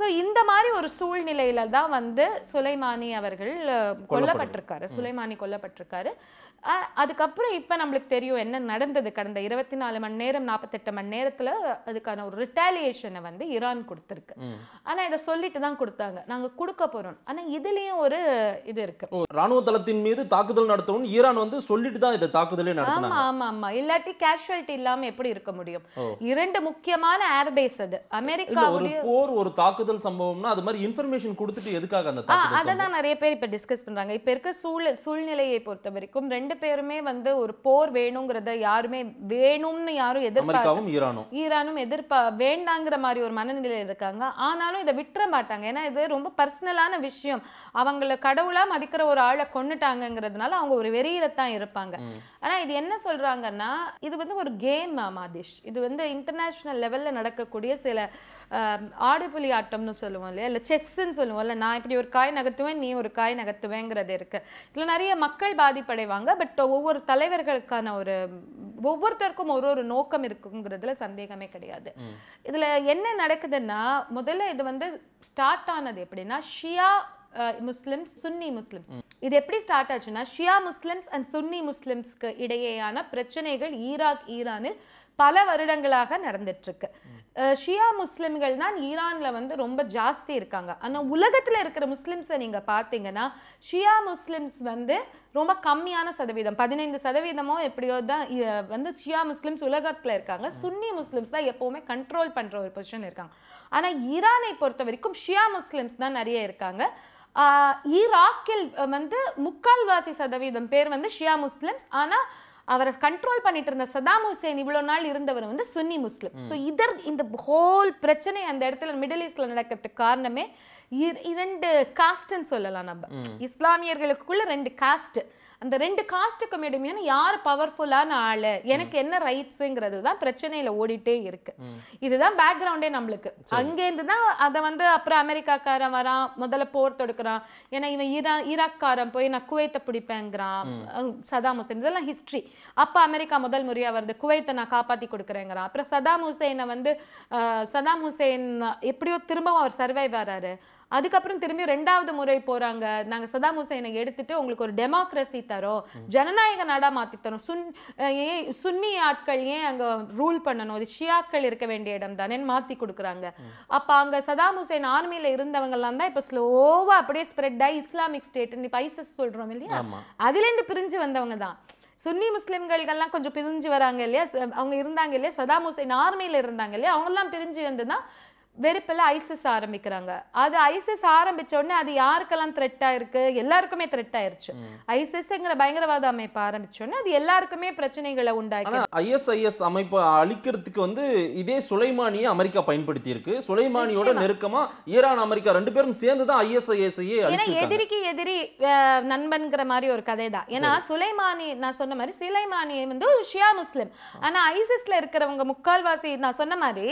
ஸோ இந்த மாதிரி ஒரு சூழ்நிலையில தான் வந்து சுலைமானி அவர்கள் கொல்லப்பட்டிருக்காரு சுலைமானி கொல்லப்பட்டிருக்காரு அதுக்கப்புறம் இப்போ நம்மளுக்கு தெரியும் என்ன நடந்தது கடந்த இருபத்தி நாலு மணி நேரம் நாற்பத்தெட்டு மணி நேரத்தில் அதுக்கான ஒரு ரிட்டாலியேஷனை வந்து ஈரான் கொடுத்துருக்கு ஆனால் இதை சொல்லிட்டு தான் கொடுத்தாங்க நாங்கள் கொடுக்க போகிறோம் ஆனால் இதுலேயும் ஒரு இது இருக்கு ராணுவ தளத்தின் மீது தாக்குதல் நடத்தவும் ஈரான் வந்து சொல்லிட்டு தான் இதை தாக்குதலே நடத்தினாங்க ஆமாம் ஆமாம் ஆமாம் இல்லாட்டி கேஷுவலிட்டி இல்லாமல் எப்படி இருக்க முடியும் இரண்டு முக்கியமான ஏர்பேஸ் அது அமெரிக்கா ஒரு போர் ஒரு தாக்குதல் சம்பவம்னா அது மாதிரி இன்ஃபர்மேஷன் கொடுத்துட்டு எதுக்காக அந்த அதை தான் நிறைய பேர் இப்போ டிஸ்கஸ் பண்ணுறாங்க இப்போ இருக்க சூழ்நிலையை பொறுத்த வரைக்கும் ரெண்டு ரெண்டு பேருமே வந்து ஒரு போர் வேணுங்கிறத யாருமே வேணும்னு யாரும் எதிர்பார்க்கவும் ஈரானும் ஈரானும் எதிர்பா வேண்டாங்கிற மாதிரி ஒரு மனநிலையில் இருக்காங்க ஆனாலும் இதை விட்டுற மாட்டாங்க ஏன்னா இது ரொம்ப பர்சனலான விஷயம் அவங்கள கடவுளாக மதிக்கிற ஒரு ஆளை கொண்டுட்டாங்கிறதுனால அவங்க ஒரு வெறியில தான் இருப்பாங்க ஆனால் இது என்ன சொல்கிறாங்கன்னா இது வந்து ஒரு கேம் மாதேஷ் இது வந்து இன்டர்நேஷ்னல் லெவலில் நடக்கக்கூடிய சில ஆடுபுலி ஆட்டம்னு சொல்லுவோம் இல்லையா இல்லை செஸ்ன்னு சொல்லுவோம் இல்லை நான் இப்படி ஒரு காய் நகர்த்துவேன் நீ ஒரு காய் நகர்த்துவேங்கிறது இருக்குது இதில் நிறைய மக்கள் பாதிப்படைவாங்க பட் ஒவ்வொரு தலைவர்களுக்கான ஒரு ஒவ்வொருத்தருக்கும் ஒரு ஒரு நோக்கம் இருக்குங்கிறதுல சந்தேகமே கிடையாது இதில் என்ன நடக்குதுன்னா முதல்ல இது வந்து ஸ்டார்ட் ஆனது எப்படின்னா ஷியா முஸ்லிம்ஸ் சுன்னி முஸ்லிம்ஸ் இது எப்படி ஸ்டார்ட் ஆச்சுன்னா ஷியா முஸ்லிம்ஸ் அண்ட் சுன்னி முஸ்லிம்ஸ்க்கு இடையேயான பிரச்சனைகள் ஈராக் ஈரானில் பல வருடங்களாக நடந்துட்டுருக்கு ஷியா முஸ்லிம்கள் தான் ஈரானில் வந்து ரொம்ப ஜாஸ்தி இருக்காங்க ஆனால் உலகத்தில் இருக்கிற முஸ்லிம்ஸை நீங்கள் பார்த்தீங்கன்னா ஷியா முஸ்லிம்ஸ் வந்து ரொம்ப கம்மியான சதவீதம் பதினைந்து சதவீதமோ எப்படியோ தான் வந்து ஷியா முஸ்லிம்ஸ் உலகத்தில் இருக்காங்க சுன்னி முஸ்லிம்ஸ் தான் எப்போவுமே கண்ட்ரோல் பண்ணுற ஒரு பொசிஷன் இருக்காங்க ஆனால் ஈரானை பொறுத்த வரைக்கும் ஷியா முஸ்லிம்ஸ் தான் நிறைய இருக்காங்க ஈராக்கில் வந்து முக்கால்வாசி சதவீதம் பேர் வந்து ஷியா முஸ்லிம்ஸ் ஆனால் அவரை கண்ட்ரோல் பண்ணிட்டு இருந்த சதாம் ஹுசேன் இவ்வளோ நாள் இருந்தவர் வந்து சுன்னி முஸ்லிம் ஸோ இதர் இந்த ஹோல் பிரச்சனை அந்த இடத்துல மிடில் ஈஸ்ட்ல நடக்கிறதுக்கு காரணமே இரண்டு காஸ்ட்ன்னு சொல்லலாம் நம்ம இஸ்லாமியர்களுக்குள்ள ரெண்டு காஸ்ட் அந்த ரெண்டு காஸ்ட்டுக்கும் இடைமையான யார் பவர்ஃபுல்லான ஆள் எனக்கு என்ன ரைட்ஸுங்கிறது தான் பிரச்சனையில் ஓடிட்டே இருக்கு இதுதான் பேக்ரவுண்டே நம்மளுக்கு அங்கேருந்து தான் அதை வந்து அப்புறம் அமெரிக்காக்காரன் வரான் முதல்ல போர் தொடுக்கிறான் ஏன்னா இவன் ஈரா ஈராக்காரன் போய் நான் குவைத்தை பிடிப்பேங்கிறான் சதாம் ஹுசேன் இதெல்லாம் ஹிஸ்ட்ரி அப்போ அமெரிக்கா முதல் முறையாக வருது குவைத்தை நான் காப்பாற்றி கொடுக்குறேங்கிறான் அப்புறம் சதாம் ஹுசேனை வந்து சதாம் ஹுசேன் எப்படியோ திரும்பவும் அவர் சர்வை வராரு அதுக்கப்புறம் திரும்பி ரெண்டாவது முறை போறாங்க நாங்க சதாம் ஹுசைனை எடுத்துட்டு உங்களுக்கு ஒரு டெமோக்ரஸி தரோம் ஜனநாயக நாடா மாத்தி தரோம் சுன் சுன்னி ஆட்கள் ஏன் அங்க ரூல் பண்ணணும் அது ஷியாக்கள் இருக்க வேண்டிய இடம் தானே மாத்தி கொடுக்குறாங்க அப்ப அங்க சதாம் ஹுசைன் ஆர்மியில இருந்தவங்க எல்லாம் தான் இப்ப ஸ்லோவா அப்படியே ஸ்ப்ரெட் ஆகி இஸ்லாமிக் ஸ்டேட் இப்ப ஐசஸ் சொல்றோம் இல்லையா அதுல இருந்து பிரிஞ்சு வந்தவங்க தான் சுன்னி முஸ்லிம்கள்லாம் கொஞ்சம் பிரிஞ்சு வராங்க இல்லையா அவங்க இருந்தாங்க இல்லையா சதாம் ஹுசைன் ஆர்மியில இருந்தாங்க இல்லையா அவங்க எல்லாம் பிரிஞ்சு வந்து தான் வெறுப்பில் ஐசிஸ் ஆரம்பிக்கிறாங்க அது ஐசிஸ் ஆரம்பிச்ச உடனே அது யாருக்கெல்லாம் த்ரெட் ஆயிருக்கு எல்லாருக்குமே த்ரெட் ஆயிருச்சு ஐசிஸ்ங்கிற பயங்கரவாத அமைப்பு உடனே அது எல்லாருக்குமே பிரச்சனைகளை உண்டாக்கி ஐஎஸ்ஐஎஸ் அமைப்பை அழிக்கிறதுக்கு வந்து இதே சுலைமானியை அமெரிக்கா பயன்படுத்தி இருக்கு சுலைமானியோட நெருக்கமா ஈரான் அமெரிக்கா ரெண்டு பேரும் சேர்ந்து தான் ஐஎஸ்ஐஎஸ் ஏன்னா எதிரிக்கு எதிரி நண்பன்கிற மாதிரி ஒரு கதை தான் ஏன்னா சுலைமானி நான் சொன்ன மாதிரி சுலைமானி வந்து ஷியா முஸ்லிம் ஆனா ஐசிஸ்ல இருக்கிறவங்க முக்கால்வாசி நான் சொன்ன மாதிரி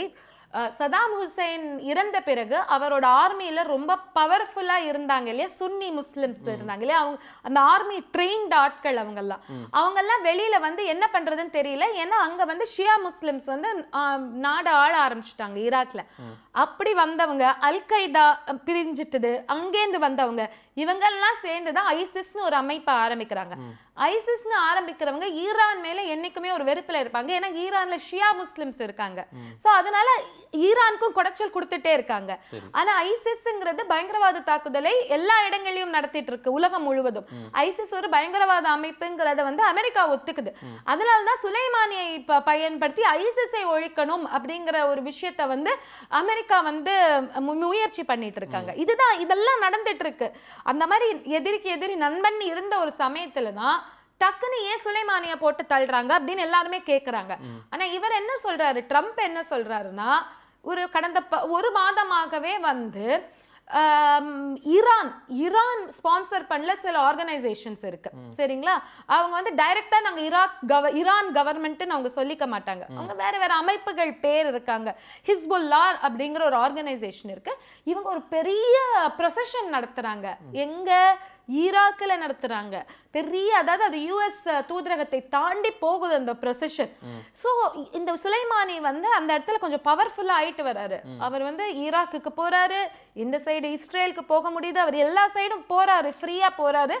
சதாம் ஹுசைன் இறந்த பிறகு அவரோட ஆர்மியில ரொம்ப பவர்ஃபுல்லா இருந்தாங்க இல்லையா சுன்னி முஸ்லிம்ஸ் இருந்தாங்க இல்லையா அவங்க அந்த ஆர்மி ட்ரெயின்ட் ஆட்கள் அவங்கெல்லாம் அவங்கெல்லாம் வெளியில வந்து என்ன பண்றதுன்னு தெரியல ஏன்னா அங்க வந்து ஷியா முஸ்லிம்ஸ் வந்து நாடு ஆள ஆரம்பிச்சிட்டாங்க ஈராக்ல அப்படி வந்தவங்க அல் கைதா பிரிஞ்சிட்டது அங்கேருந்து வந்தவங்க இவங்கெல்லாம் சேர்ந்து தான் ஐசிஸ்னு ஒரு அமைப்பை ஆரம்பிக்கிறாங்க ஐசிஸ்னு ஆரம்பிக்கிறவங்க ஈரான் மேல என்னைக்குமே ஒரு வெறுப்புல இருப்பாங்க ஏன்னா ஈரான்ல ஷியா முஸ்லிம்ஸ் இருக்காங்க சோ அதனால ஈரானுக்கும் குடைச்சல் கொடுத்துட்டே இருக்காங்க ஆனா ஐசிஸ்ங்கிறது பயங்கரவாத தாக்குதலை எல்லா இடங்களிலும் நடத்திட்டு இருக்கு உலகம் முழுவதும் ஐசிஸ் ஒரு பயங்கரவாத அமைப்புங்கிறத வந்து அமெரிக்கா ஒத்துக்குது அதனாலதான் சுலைமானியை பயன்படுத்தி ஐசிஸை ஒழிக்கணும் அப்படிங்கிற ஒரு விஷயத்த வந்து அமெரிக்கா வந்து முயற்சி பண்ணிட்டு இருக்காங்க இதுதான் இதெல்லாம் நடந்துட்டு இருக்கு அந்த மாதிரி எதிரிக்கு எதிரி நண்பன் இருந்த ஒரு சமயத்துல தான் டக்குன்னு ஏன் சுலைமானிய போட்டு தள்ளுறாங்க அப்படின்னு எல்லாருமே கேட்குறாங்க ஆனா இவர் என்ன சொல்றாரு ட்ரம்ப் என்ன சொல்றாருன்னா ஒரு கடந்த ஒரு மாதமாகவே வந்து ஈரான் ஈரான் ஸ்பான்சர் பண்ணல சில ஆர்கனைசேஷன்ஸ் இருக்கு சரிங்களா அவங்க வந்து டைரக்டா நாங்க ஈராக் கவ ஈரான் கவர்மெண்ட்னு அவங்க சொல்லிக்க மாட்டாங்க அவங்க வேற வேற அமைப்புகள் பேர் இருக்காங்க ஹிஸ்புல்லா அப்படிங்கிற ஒரு ஆர்கனைசேஷன் இருக்கு இவங்க ஒரு பெரிய ப்ரொசஷன் நடத்துறாங்க எங்க ஈராக்கில் நடத்துகிறாங்க பெரிய அதாவது அது யூஎஸ் தூதரகத்தை தாண்டி போகுது அந்த ப்ரொசஷன் ஸோ இந்த சுலைமானி வந்து அந்த இடத்துல கொஞ்சம் பவர்ஃபுல்லாக ஆயிட்டு வராரு அவர் வந்து ஈராக்குக்கு போறாரு இந்த சைடு இஸ்ரேலுக்கு போக முடியுது அவர் எல்லா சைடும் போறாரு ஃப்ரீயாக போறாரு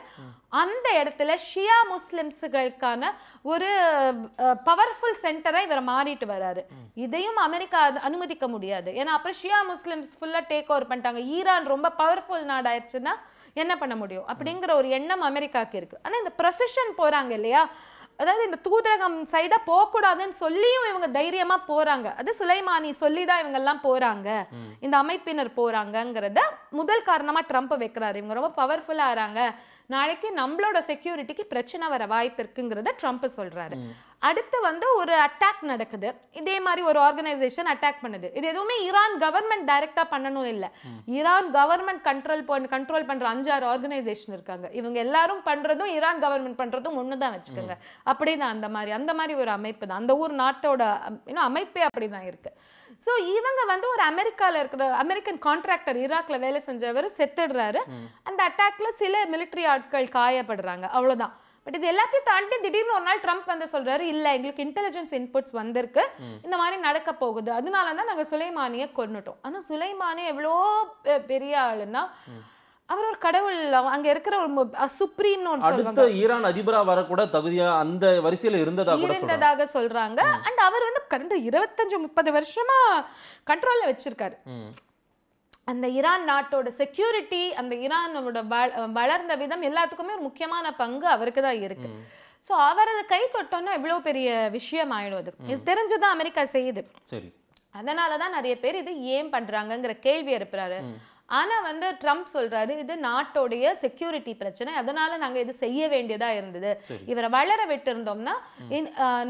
அந்த இடத்துல ஷியா முஸ்லிம்ஸுகளுக்கான ஒரு பவர்ஃபுல் சென்டரா இவர் மாறிட்டு வராரு இதையும் அமெரிக்கா அனுமதிக்க முடியாது ஏன்னா அப்புறம் ஷியா முஸ்லிம்ஸ் ஃபுல்லா டேக் ஓவர் பண்ணிட்டாங்க ஈரான் ரொம்ப பவர்ஃபுல் நாடாயிடுச்சுன்னா என்ன பண்ண முடியும் அப்படிங்கிற ஒரு எண்ணம் அமெரிக்காவுக்கு இருக்கு ஆனா இந்த ப்ரொசஷன் போறாங்க இல்லையா அதாவது இந்த தூதரகம் சைடா போகக்கூடாதுன்னு சொல்லியும் இவங்க தைரியமா போறாங்க அது சுலைமானி சொல்லிதான் இவங்க எல்லாம் போறாங்க இந்த அமைப்பினர் போறாங்கிறத முதல் காரணமா ட்ரம்ப் வைக்கிறாரு இவங்க ரொம்ப பவர்ஃபுல்லா நாளைக்கு நம்மளோட செக்யூரிட்டிக்கு பிரச்சனை வர வாய்ப்பு இருக்குங்கிறத ட்ரம்ப் சொல்றாரு அடுத்து வந்து ஒரு அட்டாக் நடக்குது இதே மாதிரி ஒரு ஆர்கனைசேஷன் அட்டாக் பண்ணுது இது எதுவுமே ஈரான் கவர்மெண்ட் டைரக்டா பண்ணணும் இல்லை ஈரான் கவர்மெண்ட் கண்ட்ரோல் கண்ட்ரோல் பண்ணுற அஞ்சாறு ஆர்கனைசேஷன் இருக்காங்க இவங்க எல்லாரும் பண்ணுறதும் ஈரான் கவர்மெண்ட் பண்ணுறதும் ஒண்ணுதான் தான் வச்சுக்கோங்க அப்படிதான் அந்த மாதிரி அந்த மாதிரி ஒரு அமைப்பு தான் அந்த ஊர் நாட்டோட இன்னும் அமைப்பே அப்படிதான் இருக்கு இருக்குது ஸோ இவங்க வந்து ஒரு அமெரிக்காவில் இருக்கிற அமெரிக்கன் கான்ட்ராக்டர் ஈராக்ல வேலை செஞ்சவர் செத்துடுறாரு அந்த அட்டாக்ல சில மிலிட்ரி ஆட்கள் காயப்படுறாங்க அவ்வளோதான் பட் இது எல்லாத்தையும் தாண்டி திடீர்னு ஒரு நாள் ட்ரம்ப் வந்து சொல்றாரு இல்ல எங்களுக்கு இன்டெலிஜென்ஸ் இன்புட்ஸ் வந்திருக்கு இந்த மாதிரி நடக்க போகுது அதனால தான் நாங்க சுலைமானிய கொண்டுட்டோம் ஆனா சுலைமானே எவ்வளோ பெரிய ஆளுன்னா அவர் ஒரு கடவுள் அங்க இருக்கிற ஒரு சுப்ரீம் அடுத்த ஈரான் அதிபரா வர கூட தகுதியா அந்த வரிசையில இருந்ததாக இருந்ததாக சொல்றாங்க அண்ட் அவர் வந்து கடந்த இருபத்தஞ்சு முப்பது வருஷமா கண்ட்ரோல்ல வச்சிருக்காரு அந்த ஈரான் நாட்டோட செக்யூரிட்டி அந்த ஈரானோட வளர்ந்த விதம் எல்லாத்துக்குமே ஒரு முக்கியமான பங்கு அவருக்கு தான் இருக்கு ஸோ அதை கை தொட்டோன்னா இவ்வளோ பெரிய விஷயம் ஆயிடும் அது இது தெரிஞ்சுதான் அமெரிக்கா செய்யுது சரி அதனால தான் நிறைய பேர் இது ஏன் பண்றாங்கங்கிற கேள்வி எழுப்புறாரு ஆனால் வந்து ட்ரம்ப் சொல்றாரு இது நாட்டோடைய செக்யூரிட்டி பிரச்சனை அதனால நாங்கள் இது செய்ய வேண்டியதா இருந்தது இவரை வளர விட்டு இருந்தோம்னா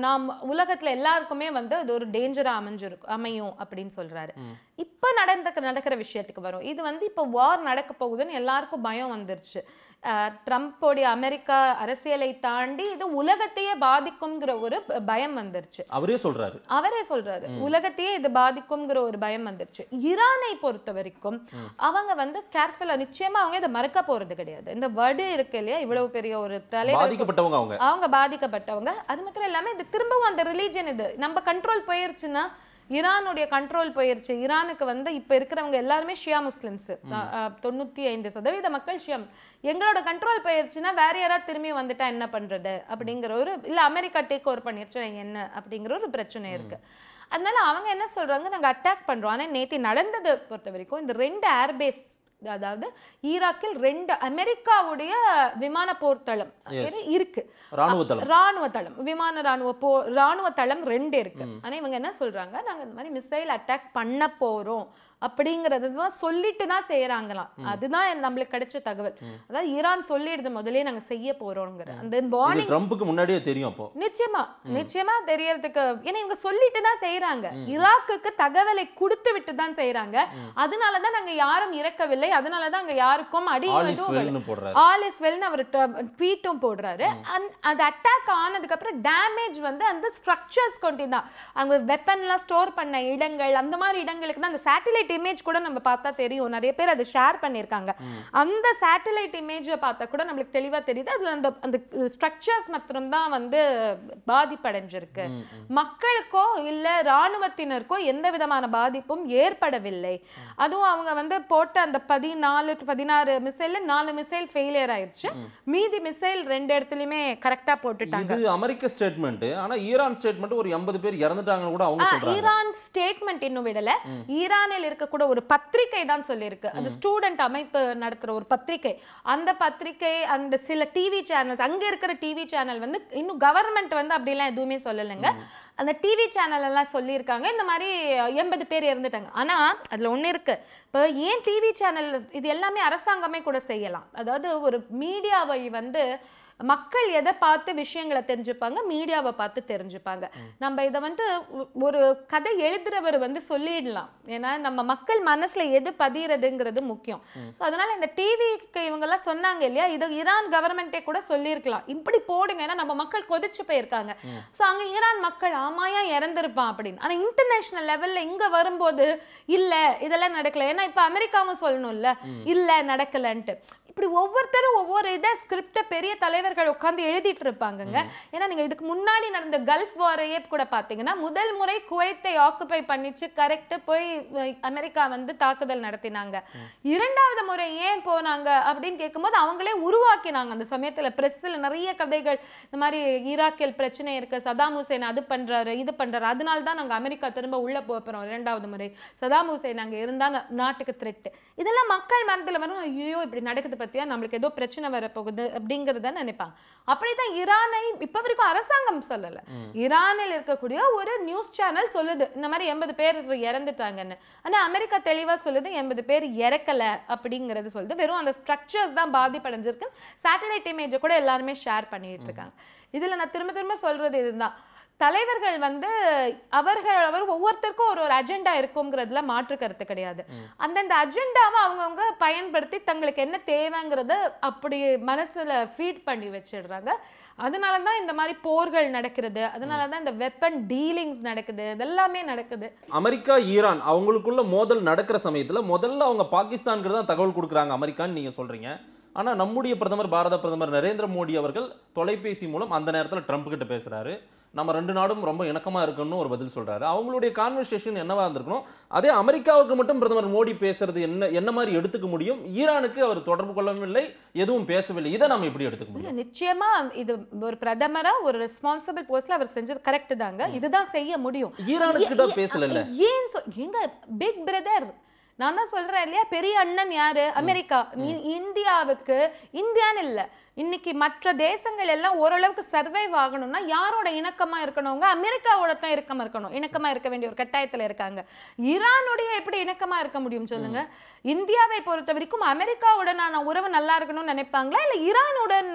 நாம் உலகத்துல எல்லாருக்குமே வந்து அது ஒரு டேஞ்சரா அமைஞ்சிருக்கும் அமையும் அப்படின்னு சொல்றாரு இப்போ நடந்த நடக்கிற விஷயத்துக்கு வரும் இது வந்து இப்போ வார் நடக்க போகுதுன்னு எல்லாருக்கும் பயம் வந்துருச்சு ட்ரம்ப்போடைய அமெரிக்கா அரசியலை தாண்டி இது உலகத்தையே பாதிக்கும்ங்கிற ஒரு பயம் வந்துருச்சு அவரே சொல்றாரு அவரே சொல்றாரு உலகத்தையே இது பாதிக்கும்ங்கிற ஒரு பயம் வந்துருச்சு ஈரானை பொறுத்த வரைக்கும் அவங்க வந்து கேர்ஃபுல்லா நிச்சயமா அவங்க இதை மறக்க போறது கிடையாது இந்த வடு இருக்கு இல்லையா இவ்வளவு பெரிய ஒரு தலை பாதிக்கப்பட்டவங்க அவங்க அவங்க பாதிக்கப்பட்டவங்க அது மட்டும் இல்லாம இது திரும்பவும் அந்த ரிலீஜன் இது நம்ம கண்ட்ரோல் போயிருச்சுன்னா ஈரானுடைய கண்ட்ரோல் போயிருச்சு ஈரானுக்கு வந்து இப்போ இருக்கிறவங்க எல்லாருமே ஷியா முஸ்லிம்ஸ் தொண்ணூற்றி ஐந்து சதவீத மக்கள் ஷியா எங்களோட கண்ட்ரோல் போயிருச்சுன்னா வேற யாராவது திரும்பி வந்துட்டா என்ன பண்ணுறது அப்படிங்கிற ஒரு இல்லை அமெரிக்கா டேக் ஓவர் பண்ணிருச்சு என்ன அப்படிங்கிற ஒரு பிரச்சனை இருக்குது அதனால அவங்க என்ன சொல்கிறாங்க நாங்கள் அட்டாக் பண்ணுறோம் ஆனால் நேற்று நடந்ததை பொறுத்த வரைக்கும் இந்த ரெண்டு ஏர்பேஸ் அதாவது ஈராக்கில் ரெண்டு அமெரிக்காவுடைய விமான போர்த்தளம் இருக்கு ராணுவ தளம் விமான ராணுவ போ ராணுவ தளம் ரெண்டு இருக்கு ஆனா இவங்க என்ன சொல்றாங்க நாங்க இந்த மாதிரி மிசைல் அட்டாக் பண்ண போறோம் அப்படிங்கறது சொல்லிட்டு தான் செய்யறாங்களாம் அதுதான் நம்மளுக்கு கிடைச்ச தகவல் அதாவது ஈரான் சொல்லிடுது முதலே நாங்க செய்ய போறோங்கிற அந்த வார்னிங் முன்னாடியே தெரியும் அப்போ நிச்சயமா நிச்சயமா தெரியறதுக்கு ஏன்னா இவங்க சொல்லிட்டு தான் செய்யறாங்க ஈராக்குக்கு தகவலை கொடுத்து விட்டு தான் செய்யறாங்க அதனாலதான் நாங்க யாரும் இறக்கவில்லை தடை அதனால தான் அங்க யாருக்கும் அடி ஆல் இஸ் அவர் ட்வீட்டும் போடுறாரு அது அட்டாக் ஆனதுக்கு அப்புறம் டேமேஜ் வந்து அந்த ஸ்ட்ரக்சர்ஸ் கொண்டு தான் வெப்பன்லாம் ஸ்டோர் பண்ண இடங்கள் அந்த மாதிரி இடங்களுக்கு தான் அந்த சேட்டலைட் இமேஜ் கூட நம்ம பார்த்தா தெரியும் நிறைய பேர் அதை ஷேர் பண்ணியிருக்காங்க அந்த சேட்டலைட் இமேஜை பார்த்தா கூட நம்மளுக்கு தெளிவா தெரியுது அதுல அந்த அந்த ஸ்ட்ரக்சர்ஸ் தான் வந்து பாதிப்படைஞ்சிருக்கு மக்களுக்கோ இல்ல ராணுவத்தினருக்கோ எந்த விதமான பாதிப்பும் ஏற்படவில்லை அதுவும் அவங்க வந்து போட்ட அந்த பதினாலு பதினாறு மிசைல்ல நாலு மிசைல் ஃபெயிலியர் ஆயிடுச்சு மீதி மிசைல் ரெண்டு இடத்துலயுமே கரெக்டா போட்டுட்டாங்க இது அமெரிக்க ஸ்டேட்மெண்ட் ஆனா ஈரான் ஸ்டேட்மெண்ட் ஒரு எண்பது பேர் இறந்துட்டாங்க கூட அவங்க சொல்றாங்க ஈரான் ஸ்டேட்மெண்ட் இன்னும் விடல ஈரானில் இருக்கக்கூட ஒரு பத்திரிகை தான் சொல்லியிருக்கு அந்த ஸ்டூடெண்ட் அமைப்பு நடத்துற ஒரு பத்திரிகை அந்த பத்திரிகை அந்த சில டிவி சேனல்ஸ் அங்க இருக்கிற டிவி சேனல் வந்து இன்னும் கவர்மெண்ட் வந்து அப்படிலாம் எதுவுமே சொல்லலைங்க அந்த டிவி சேனலெல்லாம் சொல்லியிருக்காங்க இந்த மாதிரி எண்பது பேர் இறந்துட்டாங்க ஆனால் அதில் ஒன்று இருக்குது இப்போ ஏன் டிவி சேனல் இது எல்லாமே அரசாங்கமே கூட செய்யலாம் அதாவது ஒரு மீடியாவை வந்து மக்கள் எதை பார்த்து விஷயங்களை தெரிஞ்சுப்பாங்க மீடியாவை பார்த்து தெரிஞ்சுப்பாங்க நம்ம இதை வந்து ஒரு கதை எழுதுறவர் வந்து சொல்லிடலாம் ஏன்னா நம்ம மக்கள் மனசுல எது பதியுறதுங்கிறது முக்கியம் ஸோ அதனால இந்த டிவிக்கு இவங்கெல்லாம் சொன்னாங்க இல்லையா இதை ஈரான் கவர்மெண்ட்டே கூட சொல்லியிருக்கலாம் இப்படி போடுங்க ஏன்னா நம்ம மக்கள் கொதிச்சு போயிருக்காங்க ஸோ அங்கே ஈரான் மக்கள் ஆமாயா இறந்துருப்பான் அப்படின்னு ஆனால் இன்டர்நேஷனல் லெவலில் இங்கே வரும்போது இல்லை இதெல்லாம் நடக்கல ஏன்னா இப்போ அமெரிக்காவும் சொல்லணும்ல இல்லை நடக்கலன்ட்டு இப்படி ஒவ்வொருத்தரும் ஒவ்வொரு இதை ஸ்கிரிப்டை பெரிய தலைவர்கள் உட்காந்து எழுதிட்டு இருப்பாங்கங்க ஏன்னா நீங்கள் இதுக்கு முன்னாடி நடந்த கல்ஃப் வாரையே கூட பார்த்தீங்கன்னா முதல் முறை குவைத்தை ஆக்குபை பண்ணிச்சு கரெக்டு போய் அமெரிக்கா வந்து தாக்குதல் நடத்தினாங்க இரண்டாவது முறை ஏன் போனாங்க அப்படின்னு கேட்கும்போது அவங்களே உருவாக்கினாங்க அந்த சமயத்தில் ப்ரெஸ்ஸில் நிறைய கதைகள் இந்த மாதிரி ஈராக்கில் பிரச்சனை இருக்கு சதாம் ஹுசேன் அது பண்ணுறாரு இது பண்ணுறாரு அதனால தான் நாங்கள் அமெரிக்கா திரும்ப உள்ளே போகிறோம் இரண்டாவது முறை சதாம் ஹுசேன் அங்கே இருந்தால் நாட்டுக்கு த்ரெட்டு இதெல்லாம் மக்கள் மனதில் வரும் ஐயோ இப்படி நடக்குது பத்தியா நம்மளுக்கு ஏதோ பிரச்சனை வரப்போகுது அப்படிங்கறத நினைப்பாங்க அப்படித்தான் ஈரானை இப்ப வரைக்கும் அரசாங்கம் சொல்லல ஈரானில் இருக்கக்கூடிய ஒரு நியூஸ் சேனல் சொல்லுது இந்த மாதிரி எண்பது பேர் இறந்துட்டாங்கன்னு ஆனா அமெரிக்கா தெளிவா சொல்லுது எண்பது பேர் இறக்கல அப்படிங்கறது சொல்லுது வெறும் அந்த ஸ்ட்ரக்சர்ஸ் தான் பாதிப்படைஞ்சிருக்கு சேட்டலைட் இமேஜை கூட எல்லாருமே ஷேர் பண்ணிட்டு இருக்காங்க இதுல நான் திரும்ப திரும்ப சொல்றது இதுதான் தலைவர்கள் வந்து அவர்கள் அவர் ஒவ்வொருத்தருக்கும் ஒரு ஒரு அஜெண்டா இருக்குங்கிறதுல மாற்று கருத்து கிடையாது அந்தந்த அஜெண்டாவை அவங்கவுங்க பயன்படுத்தி தங்களுக்கு என்ன தேவைங்கிறத அப்படி மனசுல ஃபீட் பண்ணி வச்சிடுறாங்க அதனால தான் இந்த மாதிரி போர்கள் நடக்கிறது அதனால தான் இந்த வெப்பன் டீலிங்ஸ் நடக்குது இதெல்லாமே நடக்குது அமெரிக்கா ஈரான் அவங்களுக்குள்ள மோதல் நடக்கிற சமயத்தில் முதல்ல அவங்க பாகிஸ்தான்கிறது தான் தகவல் கொடுக்குறாங்க அமெரிக்கான்னு நீங்கள் சொல்கிறீங்க ஆனால் நம்முடைய பிரதமர் பாரத பிரதமர் நரேந்திர மோடி அவர்கள் தொலைபேசி மூலம் அந்த நேரத்தில் ட்ரம்ப் கிட்ட பேசுகிறாரு நம்ம ரெண்டு நாடும் ரொம்ப இணக்கமாக இருக்குன்னு ஒரு பதில் சொல்கிறாரு அவங்களுடைய கான்வர்சேஷன் என்னவாக இருந்திருக்கணும் அதே அமெரிக்காவுக்கு மட்டும் பிரதமர் மோடி பேசுறது என்ன என்ன மாதிரி எடுத்துக்க முடியும் ஈரானுக்கு அவர் தொடர்பு கொள்ளவில்லை எதுவும் பேசவில்லை இதை நம்ம எப்படி எடுத்துக்க முடியும் நிச்சயமா இது ஒரு பிரதமரா ஒரு ரெஸ்பான்சிபிள் போஸ்ட்ல அவர் செஞ்சது கரெக்ட் தாங்க இதுதான் செய்ய முடியும் ஈரானுக்கு தான் பேசல ஏன் பிக் பிரதர் நான் தான் சொல்றேன் இல்லையா பெரிய அண்ணன் யாரு அமெரிக்கா இந்தியாவுக்கு இந்தியான்னு இல்லை இன்னைக்கு மற்ற தேசங்கள் எல்லாம் ஓரளவுக்கு சர்வைவ் ஆகணும்னா யாரோட இணக்கமா இருக்கணுங்க அமெரிக்காவோட தான் இருக்கமா இருக்கணும் இணக்கமா இருக்க வேண்டிய ஒரு கட்டாயத்துல இருக்காங்க ஈரானுடைய எப்படி இணக்கமா இருக்க முடியும் சொல்லுங்க இந்தியாவை பொறுத்த வரைக்கும் அமெரிக்காவுடனான உறவு நல்லா இருக்கணும்னு நினைப்பாங்களா இல்ல ஈரானுடன்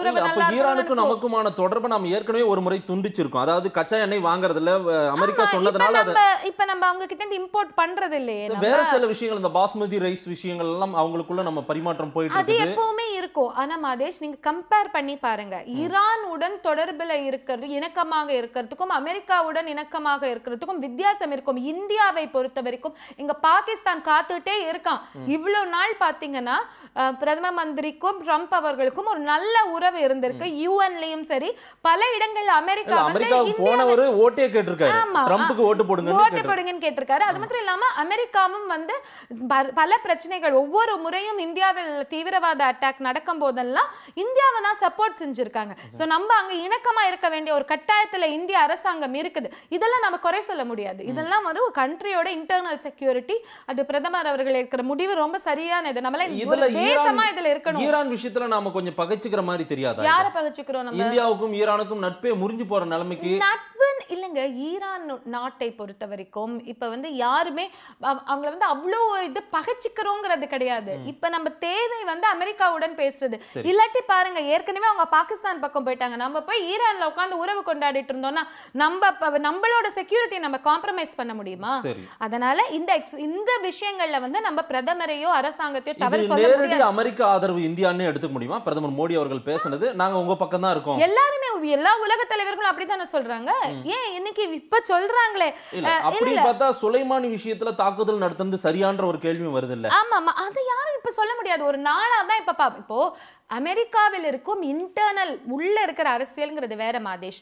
உறவு நல்லா ஈரானுக்கும் நமக்குமான தொடர்பு நம்ம ஏற்கனவே ஒரு முறை துண்டிச்சிருக்கோம் அதாவது கச்சா எண்ணெய் வாங்குறதுல அமெரிக்கா சொன்னதுனால இப்ப நம்ம அவங்க கிட்ட இருந்து இம்போர்ட் பண்றது இல்லையே வேற சில விஷயங்கள் இந்த பாஸ்மதி ரைஸ் விஷயங்கள் எல்லாம் அவங்களுக்குள்ள நம்ம பரிமாற்றம் போயிட்டு அது எப்பவுமே இருக்கும் ஆனா அதே நாலேஜ் நீங்க கம்பேர் பண்ணி பாருங்க ஈரானுடன் தொடர்பில் இருக்கிறது இணக்கமாக இருக்கிறதுக்கும் அமெரிக்காவுடன் இணக்கமாக இருக்கிறதுக்கும் வித்தியாசம் இருக்கும் இந்தியாவை பொறுத்த வரைக்கும் இங்க பாகிஸ்தான் காத்துட்டே இருக்கான் இவ்வளவு நாள் பாத்தீங்கன்னா பிரதம மந்திரிக்கும் ட்ரம்ப் அவர்களுக்கும் ஒரு நல்ல உறவு இருந்திருக்கு யூஎன்லயும் சரி பல இடங்கள் அமெரிக்கா வந்து ஓட்டே கேட்டிருக்காரு ஓட்டு போடுங்க ஓட்டு போடுங்கன்னு கேட்டிருக்காரு அது மட்டும் இல்லாம அமெரிக்காவும் வந்து பல பிரச்சனைகள் ஒவ்வொரு முறையும் இந்தியாவில் தீவிரவாத அட்டாக் நடக்கும் போதெல்லாம் இந்தியாவை தான் சப்போர்ட் செஞ்சுருக்காங்க ஸோ நம்ம அங்கே இணக்கமாக இருக்க வேண்டிய ஒரு கட்டாயத்தில் இந்திய அரசாங்கம் இருக்குது இதெல்லாம் நம்ம குறை சொல்ல முடியாது இதெல்லாம் வந்து ஒரு கண்ட்ரியோட இன்டர்னல் செக்யூரிட்டி அது பிரதமர் அவர்கள் இருக்கிற முடிவு ரொம்ப சரியானது நம்மள தேசமா இதுல இருக்கணும் ஈரான் விஷயத்துல நாம கொஞ்சம் பகைச்சுக்கிற மாதிரி தெரியாது யார பகைச்சுக்கிறோம் நம்ம இந்தியாவுக்கும் ஈரானுக்கும் நட்பே முறிஞ்சு போற நிலைமைக்கு நட்பு இல்லைங்க ஈரான் நாட்டை பொறுத்த வரைக்கும் இப்ப வந்து யாருமே அவங்கள வந்து அவ்வளோ இது பகைச்சுக்கிறோங்கிறது கிடையாது இப்ப நம்ம தேவை வந்து அமெரிக்காவுடன் பேசுறது இல்ல இல்லாட்டி பாருங்க ஏற்கனவே அவங்க பாகிஸ்தான் பக்கம் போயிட்டாங்க நம்ம போய் ஈரான்ல உட்காந்து உறவு கொண்டாடிட்டு இருந்தோம்னா நம்ம நம்மளோட செக்யூரிட்டி நம்ம காம்ப்ரமைஸ் பண்ண முடியுமா அதனால இந்த இந்த விஷயங்கள்ல வந்து நம்ம பிரதமரையோ அரசாங்கத்தையோ தவறு சொல்ல முடியாது அமெரிக்க ஆதரவு இந்தியான்னு எடுத்துக்க முடியுமா பிரதமர் மோடி அவர்கள் பேசுனது நாங்க உங்க பக்கம் தான் இருக்கோம் எல்லாருமே எல்லா உலக தலைவர்களும் அப்படித்தானே சொல்றாங்க ஏன் இன்னைக்கு இப்ப சொல்றாங்களே அப்படி பார்த்தா சுலைமான் விஷயத்துல தாக்குதல் நடத்தது சரியான்ற ஒரு கேள்வி வருது இல்ல ஆமா ஆமா அதை யாரும் இப்ப சொல்ல முடியாது ஒரு நாளா தான் இப்ப இப்போ அமெரிக்காவில் இருக்கும் இன்டர்னல் உள்ள இருக்கிற அரசியல்ங்கிறது வேற மாதேஷ்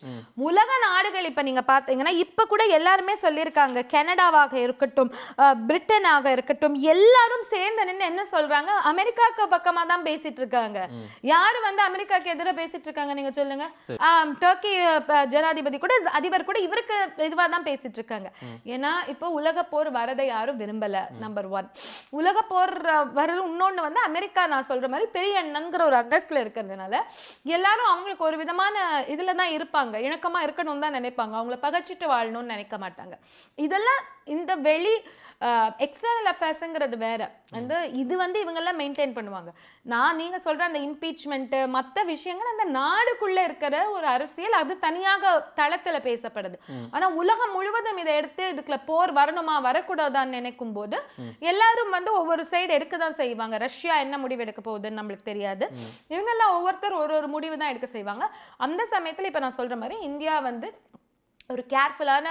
உலக நாடுகள் இப்ப நீங்க பாத்தீங்கன்னா இப்ப கூட எல்லாருமே சொல்லியிருக்காங்க கனடாவாக இருக்கட்டும் பிரிட்டனாக இருக்கட்டும் எல்லாரும் சேர்ந்து நின்று என்ன சொல்றாங்க அமெரிக்காக்கு பக்கமா தான் பேசிட்டு இருக்காங்க யாரு வந்து அமெரிக்காக்கு எதிர பேசிட்டு இருக்காங்க நீங்க சொல்லுங்க டர்க்கி ஜனாதிபதி கூட அதிபர் கூட இவருக்கு இதுவா தான் பேசிட்டு இருக்காங்க ஏன்னா இப்போ உலக போர் வரதை யாரும் விரும்பல நம்பர் ஒன் உலக போர் வர இன்னொன்னு வந்து அமெரிக்கா நான் சொல்ற மாதிரி பெரிய அண்ணன்கிற ஒரு ஒரு அட்ரஸ்ல இருக்கிறதுனால எல்லாரும் அவங்களுக்கு ஒரு விதமான இதுல தான் இருப்பாங்க இணக்கமா இருக்கணும்னு தான் நினைப்பாங்க அவங்கள பகச்சிட்டு வாழணும்னு நினைக்க மாட்டாங்க இதெல்லாம் இந்த வெளி எக்ஸ்டர்னல் அஃபேர்ஸுங்கிறது வேறு வந்து இது வந்து இவங்கெல்லாம் மெயின்டைன் பண்ணுவாங்க நான் நீங்கள் சொல்கிற அந்த இம்பீச்மெண்ட்டு மற்ற விஷயங்கள் அந்த நாடுக்குள்ளே இருக்கிற ஒரு அரசியல் அது தனியாக தளத்தில் பேசப்படுது ஆனால் உலகம் முழுவதும் இதை எடுத்து இதுக்குள்ள போர் வரணுமா வரக்கூடாதான்னு நினைக்கும் போது எல்லாரும் வந்து ஒவ்வொரு சைடு எடுக்க தான் செய்வாங்க ரஷ்யா என்ன முடிவு எடுக்க போகுதுன்னு நம்மளுக்கு தெரியாது இவங்கெல்லாம் ஒவ்வொருத்தர் ஒரு ஒரு முடிவு தான் எடுக்க செய்வாங்க அந்த சமயத்தில் இப்போ நான் சொல்கிற மாதிரி இந்தியா வந்து ஒரு கேர்ஃபுல்லான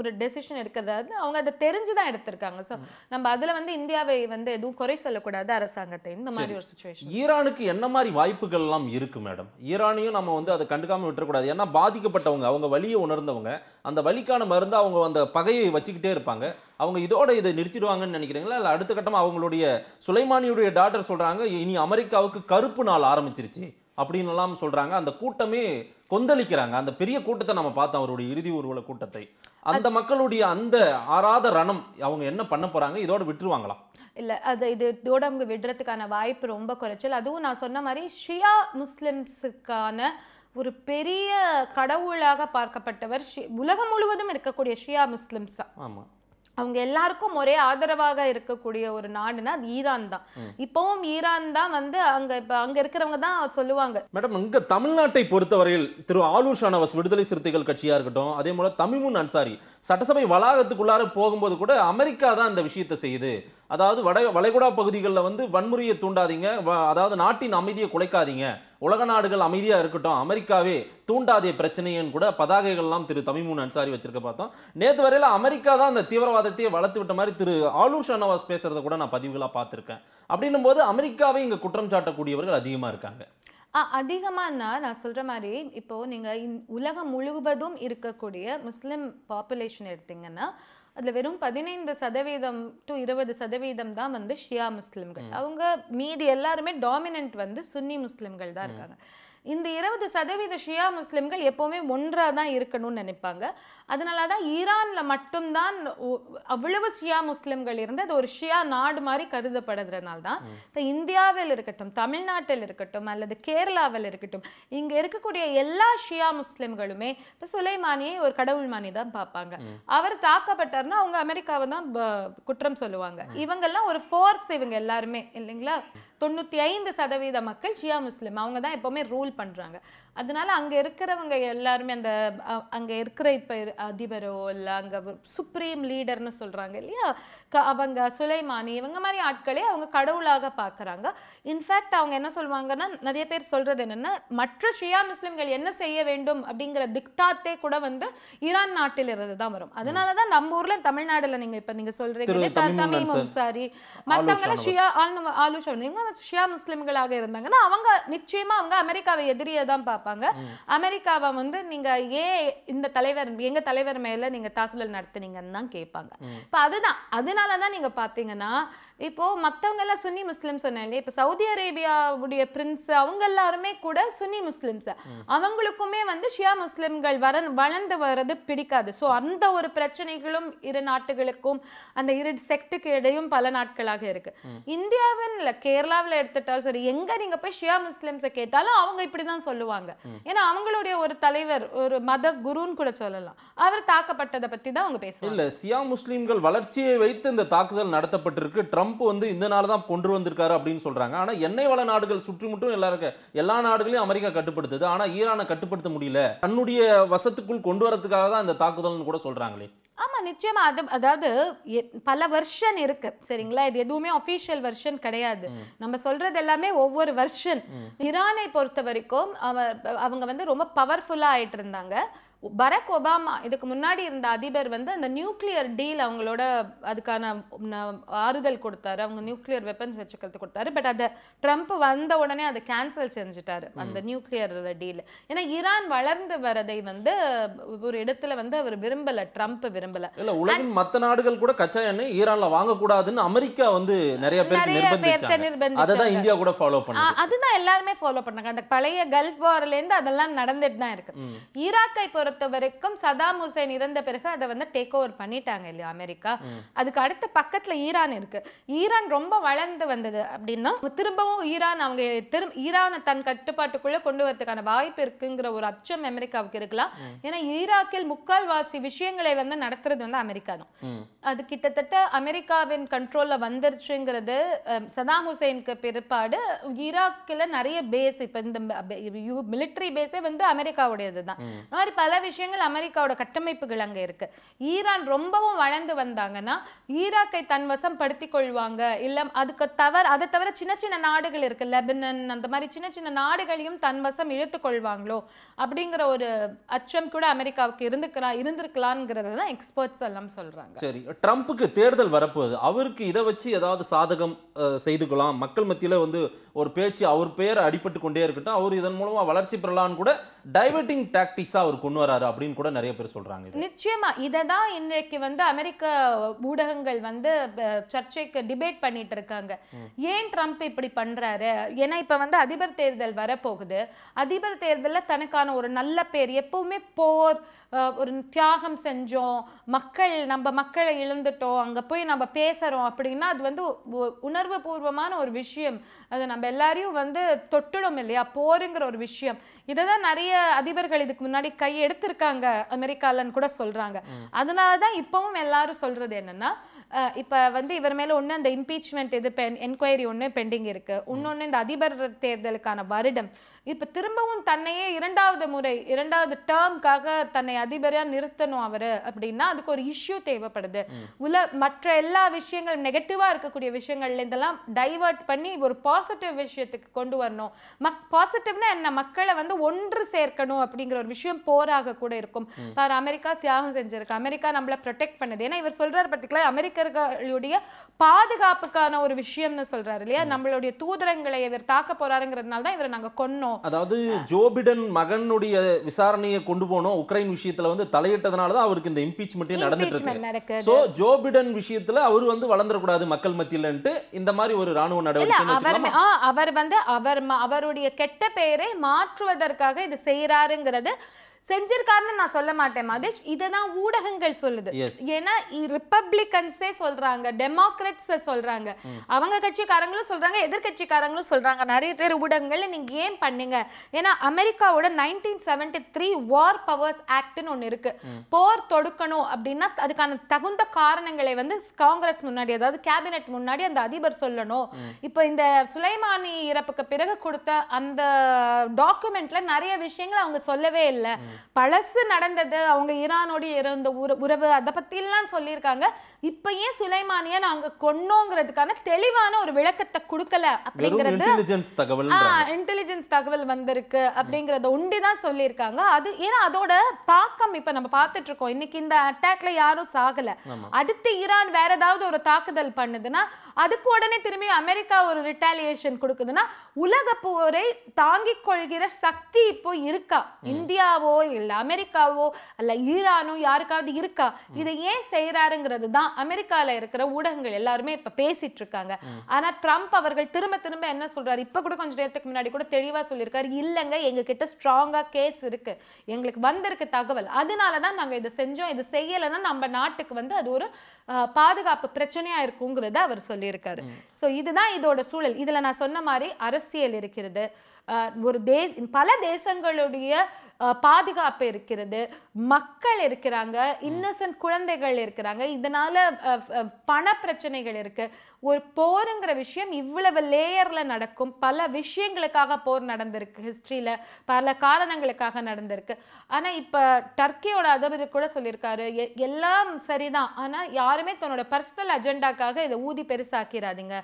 ஒரு டெசிஷன் எடுக்கிறதாவது அவங்க அதை தெரிஞ்சு தான் எடுத்திருக்காங்க ஸோ நம்ம அதில் வந்து இந்தியாவை வந்து எதுவும் குறை சொல்லக்கூடாது அரசாங்கத்தை இந்த மாதிரி ஒரு சுச்சுவேஷன் ஈரானுக்கு என்ன மாதிரி வாய்ப்புகள்லாம் இருக்குது மேடம் ஈரானையும் நம்ம வந்து அதை கண்டுக்காமல் விட்டுறக்கூடாது ஏன்னா பாதிக்கப்பட்டவங்க அவங்க வழியை உணர்ந்தவங்க அந்த வழிக்கான மருந்து அவங்க அந்த பகையை வச்சுக்கிட்டே இருப்பாங்க அவங்க இதோட இதை நிறுத்திடுவாங்கன்னு நினைக்கிறீங்களா இல்லை அடுத்த கட்டமாக அவங்களுடைய சுலைமானியுடைய டாக்டர் சொல்கிறாங்க இனி அமெரிக்காவுக்கு கருப்பு நாள் ஆரம்பிச்சிருச்சு அப்படின்னுலாம் சொல்கிறாங்க அந்த கூட்டமே கொந்தளிக்கிறாங்க அந்த பெரிய கூட்டத்தை நம்ம பார்த்தோம் அவருடைய இறுதி ஊர்வல கூட்டத்தை அந்த மக்களுடைய அந்த ஆறாத ரணம் அவங்க என்ன பண்ண போறாங்க இதோட விட்டுருவாங்களா இல்லை அது இது இதோட அவங்க விடுறதுக்கான வாய்ப்பு ரொம்ப குறைச்சல் அதுவும் நான் சொன்ன மாதிரி ஷியா முஸ்லிம்ஸுக்கான ஒரு பெரிய கடவுளாக பார்க்கப்பட்டவர் உலகம் முழுவதும் இருக்கக்கூடிய ஷியா முஸ்லிம்ஸ் ஆமாம் அவங்க எல்லாருக்கும் ஒரே ஆதரவாக இருக்கக்கூடிய ஒரு நாடுனா அது ஈரான் தான் இப்பவும் ஈரான் தான் வந்து அங்க இப்ப அங்க இருக்கிறவங்க தான் சொல்லுவாங்க மேடம் இங்க தமிழ்நாட்டை பொறுத்தவரையில் திரு ஆலூர் ஷானவாஸ் விடுதலை சிறுத்தைகள் கட்சியா இருக்கட்டும் அதே போல தமிமுன் அன்சாரி சட்டசபை வளாகத்துக்குள்ளார போகும்போது கூட அமெரிக்கா தான் இந்த விஷயத்தை செய்யுது அதாவது வட வளைகுடா பகுதிகளில் வந்து வன்முறையை தூண்டாதீங்க அதாவது நாட்டின் அமைதியை குலைக்காதீங்க உலக நாடுகள் அமைதியாக இருக்கட்டும் அமெரிக்காவே தூண்டாதே பிரச்சனையுன்னு கூட பதாகைகள்லாம் திரு தமிமூன் அன்சாரி வச்சிருக்க பார்த்தோம் நேற்று வரையில் அமெரிக்கா தான் அந்த தீவிரவாதத்தையே வளர்த்து விட்ட மாதிரி திரு ஆலூர் ஷானவாஸ் பேசுகிறத கூட நான் பதிவுகளாக பார்த்துருக்கேன் அப்படின்னும் போது அமெரிக்காவே இங்கே குற்றம் சாட்டக்கூடியவர்கள் அதிகமாக இருக்காங்க அதிகமாகனா நான் சொல்ற மாதிரி இப்போ நீங்க இந் உலகம் முழுவதும் இருக்கக்கூடிய முஸ்லீம் பாப்புலேஷன் எடுத்தீங்கன்னா அதுல வெறும் பதினைந்து சதவீதம் டு இருபது சதவீதம் தான் வந்து ஷியா முஸ்லிம்கள் அவங்க மீதி எல்லாருமே டாமினன்ட் வந்து சுன்னி முஸ்லிம்கள் தான் இருக்காங்க இந்த இருபது சதவீத ஷியா முஸ்லிம்கள் எப்போவுமே ஒன்றாக தான் இருக்கணும்னு நினைப்பாங்க அதனால தான் ஈரானில் மட்டும்தான் அவ்வளவு ஷியா முஸ்லிம்கள் இருந்து அது ஒரு ஷியா நாடு மாதிரி கருதப்படுறதுனால தான் இப்போ இந்தியாவில் இருக்கட்டும் தமிழ்நாட்டில் இருக்கட்டும் அல்லது கேரளாவில் இருக்கட்டும் இங்கே இருக்கக்கூடிய எல்லா ஷியா முஸ்லிம்களுமே இப்போ சுலைமானியை ஒரு கடவுள் மானி தான் பார்ப்பாங்க அவர் தாக்கப்பட்டார்னா அவங்க அமெரிக்காவை தான் குற்றம் சொல்லுவாங்க இவங்கெல்லாம் ஒரு ஃபோர்ஸ் இவங்க எல்லாருமே இல்லைங்களா தொண்ணூத்தி ஐந்து சதவீத மக்கள் ஷியா முஸ்லிம் அவங்க தான் எப்பவுமே ரூல் பண்ணுறாங்க அதனால அங்கே இருக்கிறவங்க எல்லாருமே அந்த அங்கே இருக்கிற இப்போ அதிபரோ இல்லை அங்கே சுப்ரீம் லீடர்னு சொல்கிறாங்க இல்லையா க அவங்க சுலைமானி இவங்க மாதிரி ஆட்களே அவங்க கடவுளாக பார்க்குறாங்க இன்ஃபேக்ட் அவங்க என்ன சொல்லுவாங்கன்னா நிறைய பேர் சொல்கிறது என்னென்னா மற்ற ஷியா முஸ்லிம்கள் என்ன செய்ய வேண்டும் அப்படிங்கிற திக்தாத்தே கூட வந்து ஈரான் நாட்டில் இருந்து தான் வரும் அதனால தான் நம்ம ஊரில் தமிழ்நாடுல நீங்கள் இப்போ நீங்கள் சொல்கிறீங்க தமிம் மற்றவங்களாம் ஷியா ஆலு ஆலோசனை ஷியா முஸ்லிம்களாக இருந்தாங்கன்னா அவங்க நிச்சயமாக அவங்க அமெரிக்காவை எதிரியை தான் பார்ப்பாங்க பார்ப்பாங்க அமெரிக்காவை வந்து நீங்க ஏன் இந்த தலைவர் எங்க தலைவர் மேல நீங்க தாக்குதல் நடத்துனீங்கன்னு தான் கேட்பாங்க இப்போ அதுதான் அதனால தான் நீங்க பார்த்தீங்கன்னா இப்போது மத்தவங்க எல்லாம் சுன்னி முஸ்லீம் சொன்னேன் இப்ப இப்போ சவுதி அரேபியாவுடைய பிரின்ஸ் அவங்க எல்லாருமே கூட சுன்னி முஸ்லிம்ஸ் அவங்களுக்குமே வந்து ஷியா முஸ்லிம்கள் வர வளர்ந்து வர்றது பிடிக்காது ஸோ அந்த ஒரு பிரச்சனைகளும் இரு நாட்டுகளுக்கும் அந்த இரு செக்டுக்கு இடையும் பல நாட்களாக இருக்கு இந்தியாவின் இல்லை கேரளாவில் எடுத்துட்டாலும் சரி எங்கே நீங்கள் போய் ஷியா முஸ்லிம்ஸை கேட்டாலும் அவங்க இப்படி தான் சொல்லுவாங்க ஏன்னா அவங்களுடைய ஒரு தலைவர் ஒரு மத குருன்னு கூட சொல்லலாம் அவர் தாக்கப்பட்டதை பற்றி தான் அவங்க பேசுவாங்க இல்லை சியா முஸ்லீம்கள் வளர்ச்சியை வைத்து இந்த தாக்குதல் நடத்தப்பட்டிருக்கு ட்ரம்ப் ட்ரம்ப் வந்து இந்த நாள் தான் கொண்டு வந்திருக்காரு அப்படின்னு சொல்கிறாங்க ஆனால் எண்ணெய் வள நாடுகள் சுற்றுமுற்றும் எல்லாருக்க எல்லா நாடுகளையும் அமெரிக்கா கட்டுப்படுத்துது ஆனால் ஈரானை கட்டுப்படுத்த முடியல தன்னுடைய வசத்துக்குள் கொண்டு வரதுக்காக தான் இந்த தாக்குதல்னு கூட சொல்கிறாங்களே ஆமாம் நிச்சயமாக அது அதாவது பல வெர்ஷன் இருக்கு சரிங்களா இது எதுவுமே அஃபீஷியல் வெர்ஷன் கிடையாது நம்ம சொல்றது எல்லாமே ஒவ்வொரு வெர்ஷன் ஈரானை பொறுத்த வரைக்கும் அவங்க வந்து ரொம்ப பவர்ஃபுல்லாக ஆயிட்டு இருந்தாங்க பரக் ஒபாமா இதுக்கு முன்னாடி இருந்த அதிபர் வந்து அந்த நியூக்ளியர் டீல் அவங்களோட அதுக்கான ஆறுதல் கொடுத்தாரு அவங்க நியூக்ளியர் வெப்பன்ஸ் வச்சுக்கிறது கொடுத்தாரு பட் அதை ட்ரம்ப் வந்த உடனே அதை கேன்சல் செஞ்சுட்டாரு அந்த நியூக்ளியர் டீல் ஏன்னா ஈரான் வளர்ந்து வரதை வந்து ஒரு இடத்துல வந்து அவர் விரும்பல ட்ரம்ப் விரும்பல இல்ல உலகின் மற்ற நாடுகள் கூட கச்சா எண்ணெய் ஈரான்ல வாங்கக்கூடாதுன்னு அமெரிக்கா வந்து நிறைய பேர் நிர்பந்திச்சாங்க இந்தியா கூட ஃபாலோ பண்ணாங்க அதுதான் எல்லாருமே ஃபாலோ பண்ணாங்க அந்த பழைய கல்ஃப் வார்ல இருந்து அதெல்லாம் நடந்துட்டு தான் இருக்கு ஈராக்கை பொறுத்த பொறுத்த வரைக்கும் சதாம் ஹுசைன் இறந்த பிறகு அதை வந்து டேக் ஓவர் பண்ணிட்டாங்க இல்லையா அமெரிக்கா அதுக்கு அடுத்த பக்கத்துல ஈரான் இருக்கு ஈரான் ரொம்ப வளர்ந்து வந்தது அப்படின்னா திரும்பவும் ஈரான் அவங்க திரு ஈரானை தன் கட்டுப்பாட்டுக்குள்ள கொண்டு வரதுக்கான வாய்ப்பு இருக்குங்கிற ஒரு அச்சம் அமெரிக்காவுக்கு இருக்கலாம் ஏன்னா ஈராக்கில் முக்கால்வாசி விஷயங்களை வந்து நடத்துறது வந்து அமெரிக்கா தான் அது கிட்டத்தட்ட அமெரிக்காவின் கண்ட்ரோல்ல வந்துருச்சுங்கிறது சதாம் ஹுசைனுக்கு பிற்பாடு ஈராக்கில் நிறைய பேஸ் இப்போ இந்த மிலிட்ரி பேஸே வந்து அமெரிக்காவுடையது தான் மாதிரி பல விஷயங்கள் அமெரிக்காவோட கட்டமைப்புகள் அங்கே இருக்கு ஈரான் ரொம்பவும் வளர்ந்து வந்தாங்கன்னா ஈராக்கை தன் வசம் படுத்தி கொள்வாங்க இல்லை அதுக்கு தவிர அதை தவிர சின்ன சின்ன நாடுகள் இருக்கு லெபனன் அந்த மாதிரி சின்ன சின்ன நாடுகளையும் தன் வசம் இழுத்து கொள்வாங்களோ அப்படிங்கிற ஒரு அச்சம் கூட அமெரிக்காவுக்கு இருந்துக்கலாம் இருந்திருக்கலாம்ங்கிறத தான் எக்ஸ்பர்ட்ஸ் எல்லாம் சொல்றாங்க சரி ட்ரம்ப்புக்கு தேர்தல் வரப்போகுது அவருக்கு இதை வச்சு ஏதாவது சாதகம் கொள்ளலாம் மக்கள் மத்தியில் வந்து ஒரு பேச்சு அவர் பெயர் அடிபட்டு கொண்டே இருக்கட்டும் அவர் இதன் மூலமாக வளர்ச்சி பெறலான்னு கூட டைவர்ட்டிங் டாக்டிக்ஸாக அவர் கொண்டு வராரு அப்படின்னு கூட நிறைய பேர் சொல்றாங்க நிச்சயமா இதை தான் இன்றைக்கு வந்து அமெரிக்க ஊடகங்கள் வந்து சர்ச்சைக்கு டிபேட் பண்ணிட்டு இருக்காங்க ஏன் ட்ரம்ப் இப்படி பண்றாரு ஏன்னா இப்ப வந்து அதிபர் தேர்தல் வரப்போகுது அதிபர் தேர்தலில் தனக்கான ஒரு நல்ல பேர் எப்பவுமே போர் ஒரு தியாகம் செஞ்சோம் மக்கள் நம்ம மக்களை இழந்துட்டோம் அங்கே போய் நம்ம பேசுகிறோம் அப்படின்னா அது வந்து உணர்வு பூர்வமான ஒரு விஷயம் அது நம்ம எல்லாரையும் வந்து தொட்டுடும் இல்லையா போருங்கிற ஒரு விஷயம் இதைதான் நிறைய அதிபர்கள் இதுக்கு முன்னாடி கை எடுத்திருக்காங்க அமெரிக்காலன்னு கூட சொல்றாங்க அதனாலதான் இப்பவும் எல்லாரும் சொல்றது என்னன்னா இப்ப வந்து இவர் மேல ஒண்ணு அந்த இம்பீச்மெண்ட் இது என்கொயரி ஒண்ணு பெண்டிங் இருக்கு இன்னொன்னு இந்த அதிபர் தேர்தலுக்கான வருடம் இப்போ திரும்பவும் தன்னையே இரண்டாவது முறை இரண்டாவது டேர்ம்காக தன்னை அதிபராக நிறுத்தணும் அவர் அப்படின்னா அதுக்கு ஒரு இஷ்யூ தேவைப்படுது உல மற்ற எல்லா விஷயங்கள் நெகட்டிவா இருக்கக்கூடிய விஷயங்கள்ல இதெல்லாம் டைவர்ட் பண்ணி ஒரு பாசிட்டிவ் விஷயத்துக்கு கொண்டு வரணும் மக் பாசிட்டிவ்னா என்ன மக்களை வந்து ஒன்று சேர்க்கணும் அப்படிங்கிற ஒரு விஷயம் போராக கூட இருக்கும் பார் அமெரிக்கா தியாகம் செஞ்சிருக்கு அமெரிக்கா நம்மளை ப்ரொடெக்ட் பண்ணுது ஏன்னா இவர் சொல்றாரு பர்டிகுலர் அமெரிக்கர்களுடைய பாதுகாப்புக்கான ஒரு விஷயம்னு சொல்றாரு இல்லையா நம்மளுடைய தூதரங்களை இவர் தாக்க போறாருங்கிறதுனால தான் இவரை நாங்கள் கொன்னோம் அதாவது ஜோ பிடன் மகனுடைய விசாரணையை கொண்டு போனோம் உக்ரைன் விஷயத்துல வந்து தலையிட்டதுனால தான் அவருக்கு இந்த இம்பீச்மெண்ட் நடந்துட்டு இருக்கு சோ ஜோ பிடன் விஷயத்துல அவர் வந்து வளர்ந்துட கூடாது மக்கள் மத்தியிலன்ட்டு இந்த மாதிரி ஒரு ராணுவ நடவடிக்கை அவர் வந்து அவர் அவருடைய கெட்ட பெயரை மாற்றுவதற்காக இது செய்யறாருங்கிறது செஞ்சிருக்காருன்னு நான் சொல்ல மாட்டேன் மகேஷ் இதை தான் ஊடகங்கள் சொல்லுது ஏன்னா ரிப்பப்ளிகன்ஸே சொல்றாங்க டெமோக்ராட்ஸ் சொல்றாங்க அவங்க கட்சிக்காரங்களும் சொல்றாங்க எதிர்கட்சிக்காரங்களும் சொல்றாங்க நிறைய பேர் ஊடகங்கள்ல நீங்க ஏன் பண்ணுங்க ஏன்னா அமெரிக்காவோட nineteen seventy three war powers ஆக்ட்னு ஒன்று இருக்கு போர் தொடுக்கணும் அப்படின்னா அதுக்கான தகுந்த காரணங்களை வந்து காங்கிரஸ் முன்னாடி அதாவது கேபினெட் முன்னாடி அந்த அதிபர் சொல்லணும் இப்போ இந்த சுலைமானி இறப்புக்கு பிறகு கொடுத்த அந்த டாக்குமெண்ட்ல நிறைய விஷயங்கள் அவங்க சொல்லவே இல்லை பழசு நடந்தது அவங்க ஈரானோடு இருந்த உறவு அதை பற்றிலாம் சொல்லியிருக்காங்க இப்போ ஏன் சுலைமானிய நாங்க கொண்டோங்கிறதுக்கான தெளிவான ஒரு விளக்கத்தை கொடுக்கல அப்படிங்கிறது இன்டெலிஜென்ஸ் தகவல் வந்திருக்கு அப்படிங்கறத உண்டிதான் சொல்லியிருக்காங்க அது ஏன்னா அதோட தாக்கம் இப்ப நம்ம பார்த்துட்டு இருக்கோம் இன்னைக்கு இந்த அட்டாக்ல யாரும் சாகல அடுத்து ஈரான் வேற ஏதாவது ஒரு தாக்குதல் பண்ணுதுன்னா அதுக்கு உடனே திரும்பி அமெரிக்கா ஒரு ரிட்டாலியேஷன் கொடுக்குதுன்னா உலக போரை தாங்கிக் கொள்கிற சக்தி இப்போ இருக்கா இந்தியாவோ இல்ல அமெரிக்காவோ அல்ல ஈரானோ யாருக்காவது இருக்கா இதை ஏன் செய்யறாருங்கிறது தான் அமெரிக்கால இருக்கிற ஊடகங்கள் எல்லாருமே இப்ப பேசிட்டு இருக்காங்க ஆனா ட்ரம்ப் அவர்கள் திரும்ப திரும்ப என்ன சொல்றாரு இப்ப கூட கொஞ்ச நேரத்துக்கு முன்னாடி கூட தெளிவா சொல்லியிருக்காரு இல்லங்க எங்க கிட்ட ஸ்ட்ராங்கா கேஸ் இருக்கு எங்களுக்கு வந்திருக்கு தகவல் அதனாலதான் நாங்க இதை செஞ்சோம் இது செய்யலைன்னா நம்ம நாட்டுக்கு வந்து அது ஒரு பாதுகாப்பு பிரச்சனையா இருக்குங்கிறத அவர் சொல்லி சொல்லியிருக்காரு ஸோ இதுதான் இதோட சூழல் இதில் நான் சொன்ன மாதிரி அரசியல் இருக்கிறது ஒரு தே பல தேசங்களுடைய பாதுகாப்பு இருக்கிறது மக்கள் இருக்கிறாங்க இன்னசென்ட் குழந்தைகள் இருக்கிறாங்க இதனால பண பிரச்சனைகள் இருக்கு ஒரு போருங்கிற விஷயம் இவ்வளவு லேயரில் நடக்கும் பல விஷயங்களுக்காக போர் நடந்திருக்கு ஹிஸ்ட்ரியில் பல காரணங்களுக்காக நடந்திருக்கு ஆனால் இப்போ டர்க்கியோட அதிபர் கூட சொல்லியிருக்காரு எல்லாம் சரிதான் ஆனால் யாருமே தன்னோட பர்சனல் அஜெண்டாக்காக இதை ஊதி பெருசாக்கிறாதீங்க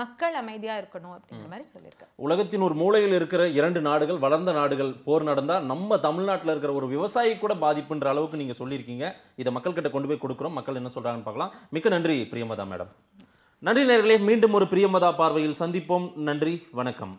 மக்கள் அமைதியாக இருக்கணும் அப்படிங்கிற மாதிரி சொல்லியிருக்காரு உலகத்தின் ஒரு மூலையில் இருக்கிற இரண்டு நாடுகள் வளர்ந்த நாடுகள் போர் நடந்தால் நம்ம தமிழ்நாட்டில் இருக்கிற ஒரு விவசாயி கூட பாதிப்புன்ற அளவுக்கு நீங்கள் சொல்லியிருக்கீங்க இதை மக்கள்கிட்ட கொண்டு போய் கொடுக்குறோம் மக்கள் என்ன சொல்கிறாங்கன்னு பார்க்கலாம் மிக்க நன்றி பிரியமதா மேடம் நன்றி நேர்களே மீண்டும் ஒரு பிரியமதா பார்வையில் சந்திப்போம் நன்றி வணக்கம்